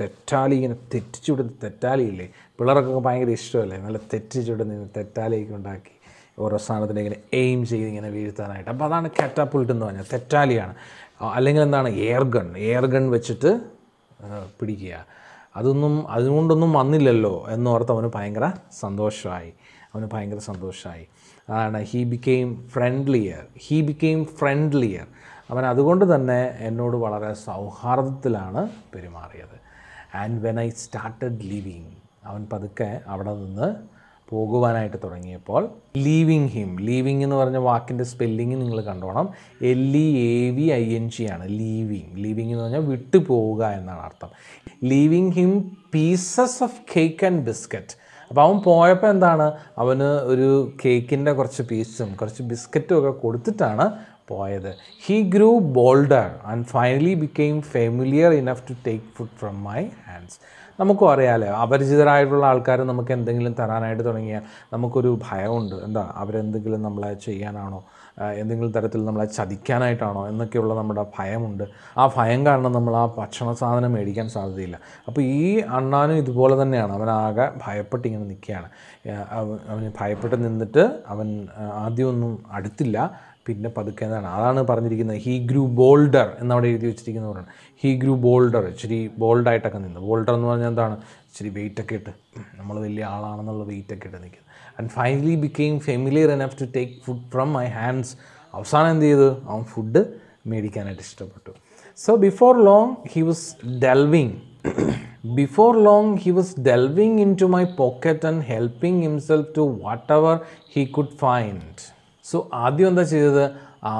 തെറ്റാലി ഇങ്ങനെ തെറ്റിച്ചുവിടുന്ന വിടുന്ന തെറ്റാലിയില്ലേ പിള്ളേർക്കൊക്കെ ഭയങ്കര ഇഷ്ടമല്ലേ നല്ല തെറ്റിച്ചുവിടുന്ന ഇങ്ങനെ തെറ്റാലിയൊക്കെ ഉണ്ടാക്കി ഓരോ സാധനത്തിനെ ഇങ്ങനെ എയിം ചെയ്ത് ഇങ്ങനെ വീഴ്ത്താനായിട്ട് അപ്പോൾ അതാണ് കാറ്റാപ്പുൾട്ട് എന്ന് പറഞ്ഞാൽ തെറ്റാലിയാണ് അല്ലെങ്കിൽ എന്താണ് എയർ ഗൺ എയർ ഗൺ വെച്ചിട്ട് പിടിക്കുക അതൊന്നും അതുകൊണ്ടൊന്നും വന്നില്ലല്ലോ എന്നോർത്ത് അവന് ഭയങ്കര സന്തോഷമായി അവന് ഭയങ്കര സന്തോഷമായി അതാണ് he became friendlier he became friendlier അവൻ അതുകൊണ്ട് തന്നെ എന്നോട് വളരെ സൗഹാർദ്ദത്തിലാണ് പെരുമാറിയത് and when I started leaving അവൻ പതുക്കെ അവിടെ നിന്ന് പോകുവാനായിട്ട് തുടങ്ങിയപ്പോൾ ലീവിങ് ഹിം ലീവിങ് എന്ന് പറഞ്ഞ വാക്കിൻ്റെ സ്പെല്ലിങ് നിങ്ങൾ കണ്ടോണം L E A V I N G ആണ് ലീവിങ് ലീവിങ് എന്ന് പറഞ്ഞാൽ വിട്ടു പോവുക എന്നാണ് അർത്ഥം leaving him pieces of cake and biscuit അപ്പോൾ അവൻ പോയപ്പോൾ എന്താണ് അവന് ഒരു കേക്കിൻ്റെ കുറച്ച് പീസും കുറച്ച് ബിസ്ക്കറ്റും ഒക്കെ കൊടുത്തിട്ടാണ് പോയത് he grew bolder and finally became familiar enough to take food from my hands നമുക്കും അറിയാമല്ലോ അപരിചിതരായിട്ടുള്ള ആൾക്കാർ നമുക്ക് എന്തെങ്കിലും തരാനായിട്ട് തുടങ്ങിയാൽ നമുക്കൊരു ഭയമുണ്ട് എന്താ അവരെന്തെങ്കിലും നമ്മളെ ചെയ്യാനാണോ എന്തെങ്കിലും തരത്തിൽ നമ്മളെ ചതിക്കാനായിട്ടാണോ എന്നൊക്കെയുള്ള നമ്മുടെ ഭയമുണ്ട് ആ ഭയം കാരണം നമ്മൾ ആ ഭക്ഷണ സാധനം മേടിക്കാൻ സാധ്യതയില്ല അപ്പോൾ ഈ അണ്ണാനും ഇതുപോലെ തന്നെയാണ് അവനാകെ ഭയപ്പെട്ട് ഇങ്ങനെ നിൽക്കുകയാണ് അവന് ഭയപ്പെട്ട് നിന്നിട്ട് അവൻ ആദ്യമൊന്നും അടുത്തില്ല പിന്നെ പതുക്കെ എന്നാണ് അതാണ് പറഞ്ഞിരിക്കുന്നത് ഹീ ഗ്രൂ ബോൾഡർ എന്നവിടെ എഴുതി പറയുന്നത് ഹീ ഗ്രൂ ബോൾഡർ ഇച്ചിരി ബോൾഡായിട്ടൊക്കെ നിന്ന് ബോൾഡർ എന്ന് പറഞ്ഞാൽ എന്താണ് ഇച്ചിരി വെയിറ്റൊക്കെ ഇട്ട് നമ്മൾ വലിയ ആളാണെന്നുള്ള വെയിറ്റൊക്കെ ഇട്ട് നിൽക്കുന്നത് and finally became familiar enough to take food from my hands അവസാനം എന്ത് ചെയ്തു അവൻ ഫുഡ് മേടിക്കാനായിട്ട് ഇഷ്ടപ്പെട്ടു so before long he was delving before long he was delving into my pocket and helping himself to whatever he could find so ആദ്യം എന്താ ചെയ്തത്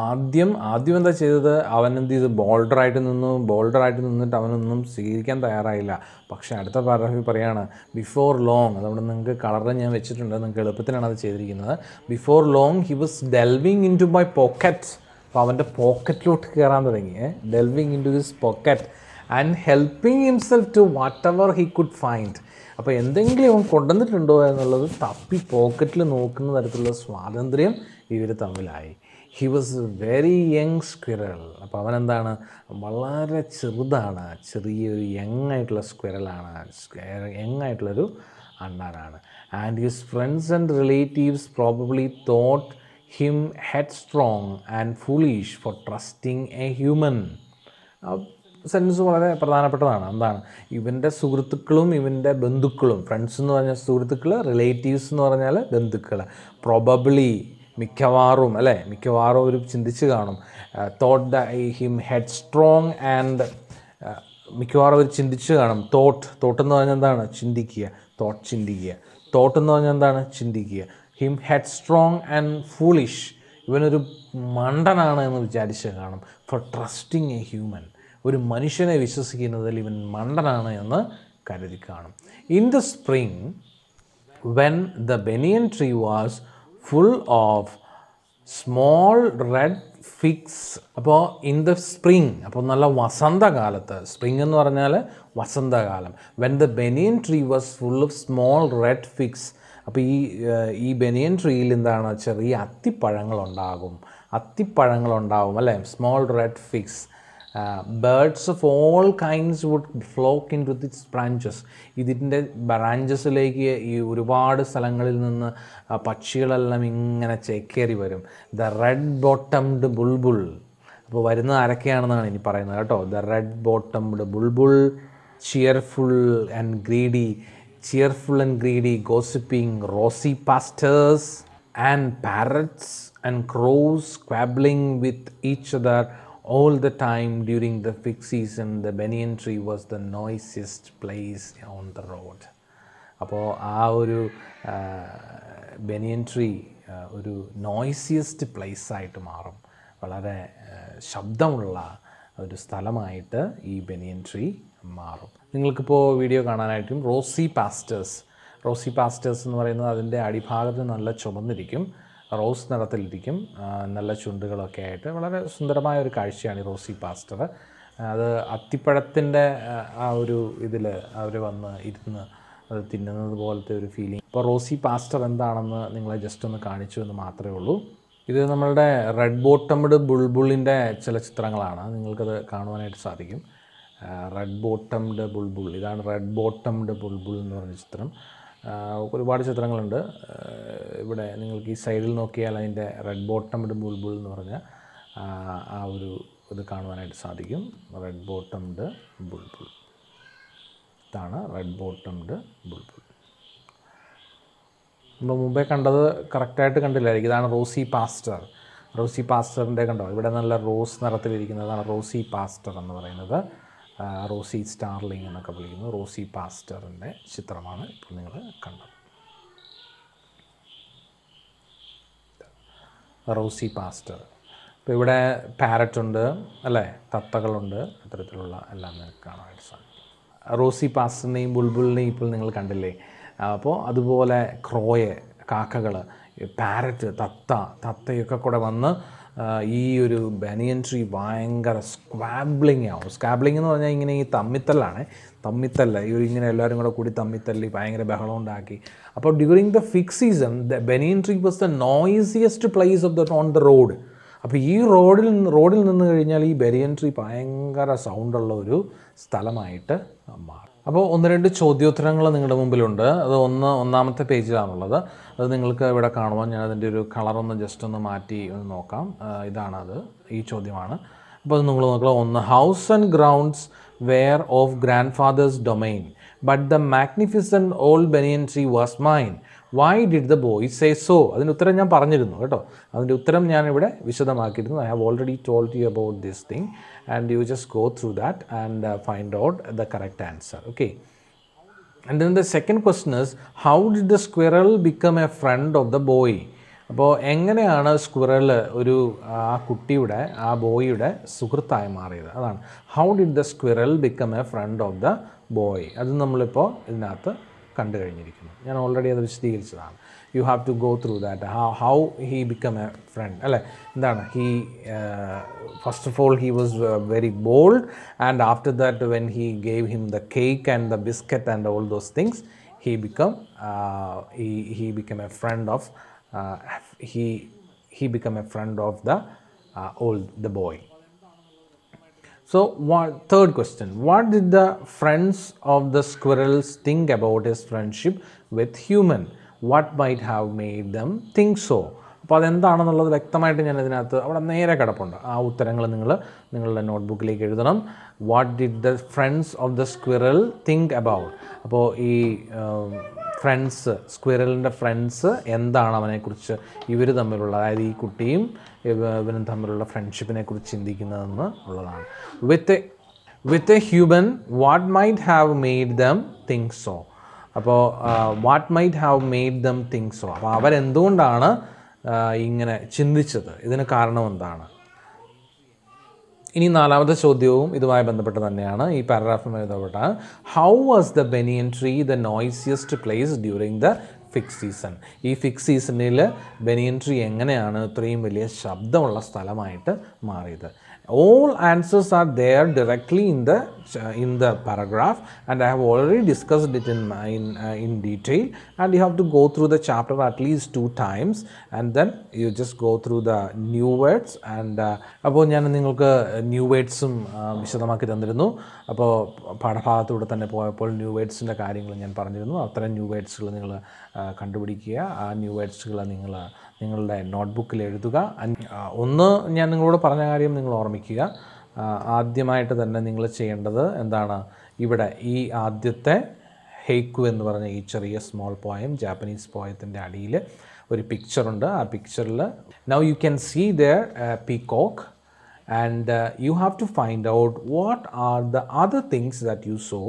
ആദ്യം ആദ്യം എന്താ ചെയ്തത് അവൻ എന്ത് ചെയ്തു ബോൾഡറായിട്ട് നിന്നു ബോൾഡറായിട്ട് നിന്നിട്ട് അവനൊന്നും സ്വീകരിക്കാൻ തയ്യാറായില്ല പക്ഷേ അടുത്ത പാരഗ്രാഫിൽ പറയുകയാണ് ബിഫോർ ലോങ് അതുകൊണ്ട് നിങ്ങൾക്ക് കളറ് ഞാൻ വെച്ചിട്ടുണ്ട് നിങ്ങൾക്ക് എളുപ്പത്തിനാണ് അത് ചെയ്തിരിക്കുന്നത് before long he was delving into my pocket അപ്പോൾ അവൻ്റെ പോക്കറ്റിലോട്ട് കയറാൻ തുടങ്ങി delving into his pocket and helping himself to whatever he could find അപ്പോൾ എന്തെങ്കിലും അവൻ കൊണ്ടുവന്നിട്ടുണ്ടോ എന്നുള്ളത് തപ്പി പോക്കറ്റിൽ നോക്കുന്ന തരത്തിലുള്ള സ്വാതന്ത്ര്യം ഇവർ തമ്മിലായി he was very young squirrel അപ്പോൾ അവനെന്താണ് വളരെ ചെറുതാണ് ചെറിയൊരു യങ് ആയിട്ടുള്ള സ്ക്വിരലാണ് യങ് ആയിട്ടുള്ളൊരു അണ്ണാനാണ് and his friends and relatives probably thought him headstrong and foolish for trusting a human sense വളരെ പ്രധാനപ്പെട്ടതാണ് എന്താണ് ഇവൻ്റെ സുഹൃത്തുക്കളും ഇവൻ്റെ ബന്ധുക്കളും ഫ്രണ്ട്സ് എന്ന് പറഞ്ഞാൽ സുഹൃത്തുക്കൾ റിലേറ്റീവ്സ് എന്ന് പറഞ്ഞാൽ ബന്ധുക്കൾ പ്രോബബ്ലി മിക്കവാറും അല്ലേ മിക്കവാറും ഒരു ചിന്തിച്ച് കാണും thought the him headstrong and മിക്കവാറും അവർ ചിന്തിച്ച് കാണും തോട്ട് തോട്ട് എന്ന് പറഞ്ഞാൽ എന്താണ് ചിന്തിക്കുക തോട്ട് ചിന്തിക്കുക തോട്ട് എന്ന് പറഞ്ഞാൽ എന്താണ് ചിന്തിക്കുക him headstrong and foolish ഇവനൊരു മണ്ടനാണ് എന്ന് വിചാരിച്ച് കാണും ഫോർ ട്രസ്റ്റിങ് എ ഹ്യൂമൻ ഒരു മനുഷ്യനെ വിശ്വസിക്കുന്നതിൽ ഇവൻ മണ്ടനാണ് എന്ന് കരുതി കാണും in the spring when the banyan tree was full of small red figs അപ്പോൾ ഇൻ ദ സ്പ്രിങ് അപ്പോൾ നല്ല വസന്തകാലത്ത് സ്പ്രിങ് എന്ന് പറഞ്ഞാൽ വസന്തകാലം when the banyan tree was full of small red figs അപ്പോൾ ഈ ഈ ബെനിയൻ ട്രീയിൽ എന്താണ് ചെറിയ അത്തിപ്പഴങ്ങളുണ്ടാകും അത്തിപ്പഴങ്ങളുണ്ടാകും അല്ലേ small red figs birds of all kinds would flock into its branches ഇതിൻ്റെ ബ്രാഞ്ചസിലേക്ക് ഈ ഒരുപാട് സ്ഥലങ്ങളിൽ നിന്ന് പക്ഷികളെല്ലാം ഇങ്ങനെ ചേക്കേറി വരും ദ റെഡ് ബോട്ടംഡ് ബുൾബുൾ അപ്പോൾ വരുന്നത് ആരൊക്കെയാണെന്നാണ് ഇനി പറയുന്നത് കേട്ടോ the red bottomed bulbul cheerful and greedy cheerful and greedy gossiping rosy pastors and parrots and crows quarrelling with each other all the time during the fig season, the banyan tree was the noisiest place on the road. അപ്പോൾ ആ ഒരു ബനിയൻ tree ഒരു നോയ്സിയസ്റ്റ് പ്ലേസായിട്ട് മാറും വളരെ ശബ്ദമുള്ള ഒരു സ്ഥലമായിട്ട് ഈ ബനിയൻ tree മാറും നിങ്ങൾക്കിപ്പോൾ വീഡിയോ കാണാനായിട്ടും റോസി പാസ്റ്റേഴ്സ് റോസി പാസ്റ്റേഴ്സ് എന്ന് പറയുന്നത് അതിൻ്റെ അടിഭാഗത്ത് നല്ല ചുമന്നിരിക്കും റോസ് നിറത്തിലിരിക്കും നല്ല ചുണ്ടുകളൊക്കെ ആയിട്ട് വളരെ സുന്ദരമായ ഒരു കാഴ്ചയാണ് ഈ റോസി പാസ്റ്റർ അത് അത്തിപ്പഴത്തിൻ്റെ ആ ഒരു ഇതിൽ അവർ വന്ന് ഇരുന്ന് അത് തിന്നുന്നത് പോലത്തെ ഒരു ഫീലിംഗ് അപ്പോൾ റോസി പാസ്റ്റർ എന്താണെന്ന് നിങ്ങളെ ജസ്റ്റ് ഒന്ന് കാണിച്ചു എന്ന് മാത്രമേ ഉള്ളൂ ഇത് നമ്മളുടെ റെഡ് ബോട്ടംഡ് ബുൾബുളിൻ്റെ ചില ചിത്രങ്ങളാണ് നിങ്ങൾക്കത് കാണുവാനായിട്ട് സാധിക്കും റെഡ് ബോട്ടംഡ് ബുൾബുൾ ഇതാണ് റെഡ് ബോട്ടംഡ് ബുൾബുൾ എന്ന് പറഞ്ഞ ചിത്രം ഒരുപാട് ചിത്രങ്ങളുണ്ട് ഇവിടെ നിങ്ങൾക്ക് ഈ സൈഡിൽ നോക്കിയാൽ അതിൻ്റെ റെഡ് ബോട്ടംഡ് ബുൾബുൾ എന്ന് പറഞ്ഞ ആ ഒരു ഇത് കാണുവാനായിട്ട് സാധിക്കും റെഡ് ബോട്ടംഡ് ബുൾബുൾ ഇതാണ് റെഡ് ബോട്ടംഡ് ബുൾബുൾ നമ്മൾ മുമ്പേ കണ്ടത് കറക്റ്റായിട്ട് കണ്ടില്ലായിരിക്കും ഇതാണ് റോസി പാസ്റ്റർ റോസി പാസ്റ്ററിൻ്റെ കണ്ടോ ഇവിടെ നല്ല റോസ് നിറത്തിലിരിക്കുന്നതാണ് റോസി പാസ്റ്റർ എന്ന് പറയുന്നത് റോസി സ്റ്റാർലിംഗ് എന്നൊക്കെ വിളിക്കുന്നു റോസി പാസ്റ്ററിൻ്റെ ചിത്രമാണ് ഇപ്പോൾ നിങ്ങൾ കണ്ടത് റോസി പാസ്റ്റർ ഇപ്പോൾ ഇവിടെ പാരറ്റ് ഉണ്ട് അല്ലേ തത്തകളുണ്ട് അത്തരത്തിലുള്ള എല്ലാം നിങ്ങൾക്ക് കാണാനായിട്ട് സാധിക്കും റോസി പാസ്റ്ററിനെയും ബുൾബുളിനെയും ഇപ്പോൾ നിങ്ങൾ കണ്ടില്ലേ അപ്പോൾ അതുപോലെ ക്രോയെ കാക്കകൾ പാരറ്റ് തത്ത തത്തയൊക്കെ കൂടെ വന്ന് ഈ ഒരു ബനിയൻ ട്രീ ഭയങ്കര സ്ക്വാബ്ലിംഗ് ആവും സ്ക്വാബ്ലിംഗ് എന്ന് പറഞ്ഞാൽ ഇങ്ങനെ ഈ തമ്മിത്തല്ലാണ് തമ്മിത്തല്ല ഈ ഒരു ഇങ്ങനെ എല്ലാവരും കൂടെ കൂടി തമ്മിത്തല്ലി ഭയങ്കര ബഹളം ഉണ്ടാക്കി അപ്പോൾ during the figs season the banyan tree was the noisiest place of the on the road അപ്പോൾ ഈ റോഡിൽ റോഡിൽ നിന്ന് കഴിഞ്ഞാൽ ഈ ബനിയൻ ട്രീ ഭയങ്കര സൗണ്ടുള്ള ഒരു സ്ഥലമായിട്ട് മാറും അപ്പോൾ ഒന്ന് രണ്ട് ചോദ്യോത്തരങ്ങൾ നിങ്ങളുടെ മുമ്പിലുണ്ട് അത് ഒന്ന് ഒന്നാമത്തെ പേജിലാണുള്ളത് അത് നിങ്ങൾക്ക് ഇവിടെ കാണുമ്പോൾ ഞാൻ അതിൻ്റെ ഒരു കളറൊന്ന് ജസ്റ്റ് ഒന്ന് മാറ്റി ഒന്ന് നോക്കാം ഇതാണ് അത് ഈ ചോദ്യമാണ് അപ്പോൾ അത് നിങ്ങൾ നോക്കുക ഒന്ന് house and grounds were of grandfather's domain but the magnificent old banyan tree was mine why did the boy say so അതിൻ്റെ ഉത്തരം ഞാൻ പറഞ്ഞിരുന്നു കേട്ടോ അതിൻ്റെ ഉത്തരം ഞാനിവിടെ വിശദമാക്കിയിരുന്നു I have already told you about this thing and you just go through that and find out the correct answer okay and then the second question is how did the squirrel become a friend of the boy? അപ്പോൾ എങ്ങനെയാണ് squirrel ഒരു ആ കുട്ടിയുടെ ആ ബോയിയുടെ സുഹൃത്തായി മാറിയത് അതാണ് how did the squirrel become a friend of the boy അത് നമ്മളിപ്പോൾ ഇതിനകത്ത് കണ്ടു കഴിഞ്ഞിരിക്കുന്നു ഞാൻ ഓൾറെഡി അത് വിശദീകരിച്ചതാണ് you have to go through that how, how he become a friend he uh, first of all he was uh, very bold and after that when he gave him the cake and the biscuit and all those things he become uh, he, he became a friend of he he become a friend of the old the boy so what third question what did the friends of the squirrels think about his friendship with human what might have made them think so അപ്പോൾ അതെന്താണെന്നുള്ളത് വ്യക്തമായിട്ട് ഞാൻ ഇതിനകത്ത് അവിടെ നേരെ കിടപ്പുണ്ട് ആ ഉത്തരങ്ങൾ നിങ്ങൾ നിങ്ങളുടെ നോട്ട്ബുക്കിലേക്ക് എഴുതണം what did the friends of the squirrel think about അപ്പോൾ ഈ ഫ്രണ്ട്സ് സ്ക്വിറലിൻ്റെ ഫ്രണ്ട്സ് എന്താണ് അവനെക്കുറിച്ച് ഇവർ തമ്മിലുള്ള അതായത് ഈ കുട്ടിയും ഇവനും തമ്മിലുള്ള ഫ്രണ്ട്ഷിപ്പിനെ കുറിച്ച് ചിന്തിക്കുന്നതെന്ന് ഉള്ളതാണ് with a with a human what might have made them think so അപ്പോൾ what might have made them think so അപ്പോൾ അവരെന്തുകൊണ്ടാണ് ഇങ്ങനെ ചിന്തിച്ചത് ഇതിന് കാരണം എന്താണ് ഇനി നാലാമത്തെ ചോദ്യവും ഇതുമായി ബന്ധപ്പെട്ട് തന്നെയാണ് ഈ പാരഗ്രാഫുമായി ബന്ധപ്പെട്ട how was the banyan tree the noisiest place during the figs season ഈ ഫിക്സ് സീസണിൽ ബെനിയൻ ട്രീ എങ്ങനെയാണ് ഇത്രയും വലിയ ശബ്ദമുള്ള സ്ഥലമായിട്ട് മാറിയത് all answers are there directly in the in the paragraph and I have already discussed it in in, uh, in detail and you have to go through the chapter at least two times and then you just go through the new words and അപ്പോൾ ഞാൻ നിങ്ങൾക്ക് new വേഡ്സും വിശദമാക്കി തന്നിരുന്നു അപ്പോൾ പാഠഭാഗത്തൂടെ തന്നെ പോയപ്പോൾ new വേഡ്സിൻ്റെ കാര്യങ്ങൾ ഞാൻ പറഞ്ഞിരുന്നു അത്തരം ന്യൂ വേഡ്സുകൾ നിങ്ങൾ കണ്ടുപിടിക്കുക ആ ന്യൂ വേഡ്സുകൾ നിങ്ങൾ നിങ്ങളുടെ നോട്ട്ബുക്കിൽ എഴുതുക ഒന്ന് ഞാൻ നിങ്ങളോട് പറഞ്ഞ കാര്യം നിങ്ങൾ ഓർമ്മിക്കുക ആദ്യമായിട്ട് തന്നെ നിങ്ങൾ ചെയ്യേണ്ടത് എന്താണ് ഇവിടെ ഈ ആദ്യത്തെ ഹെയ്ക്കു എന്ന് പറഞ്ഞ ഈ ചെറിയ സ്മോൾ പോയം ജാപ്പനീസ് പോയത്തിൻ്റെ അടിയിൽ ഒരു പിക്ചറുണ്ട് ആ പിക്ചറിൽ now you can see there peacock and you have to find out what are the other things that you saw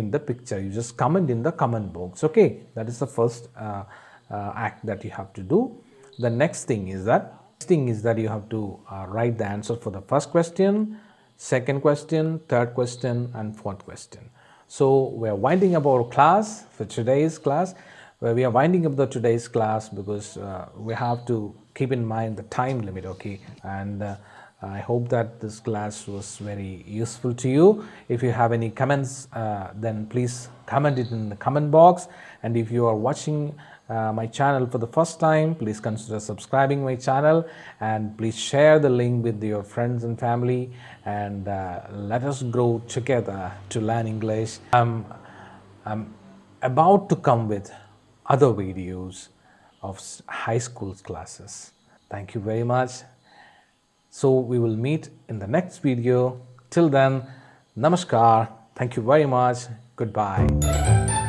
in the picture you just comment in the comment box okay that is the first act that you have to do the next thing is that thing is that you have to uh, write the answer for the first question second question third question and fourth question so we are winding up our class for today's class where we are winding up the today's class because uh, we have to keep in mind the time limit okay and uh, I hope that this class was very useful to you. If you have any comments, uh, then please comment it in the comment box. And if you are watching uh, my channel for the first time please consider subscribing my channel and please share the link with your friends and family and uh, let us grow together to learn english i'm i'm about to come with other videos of high school classes thank you very much so we will meet in the next video till then namaskar thank you very much goodbye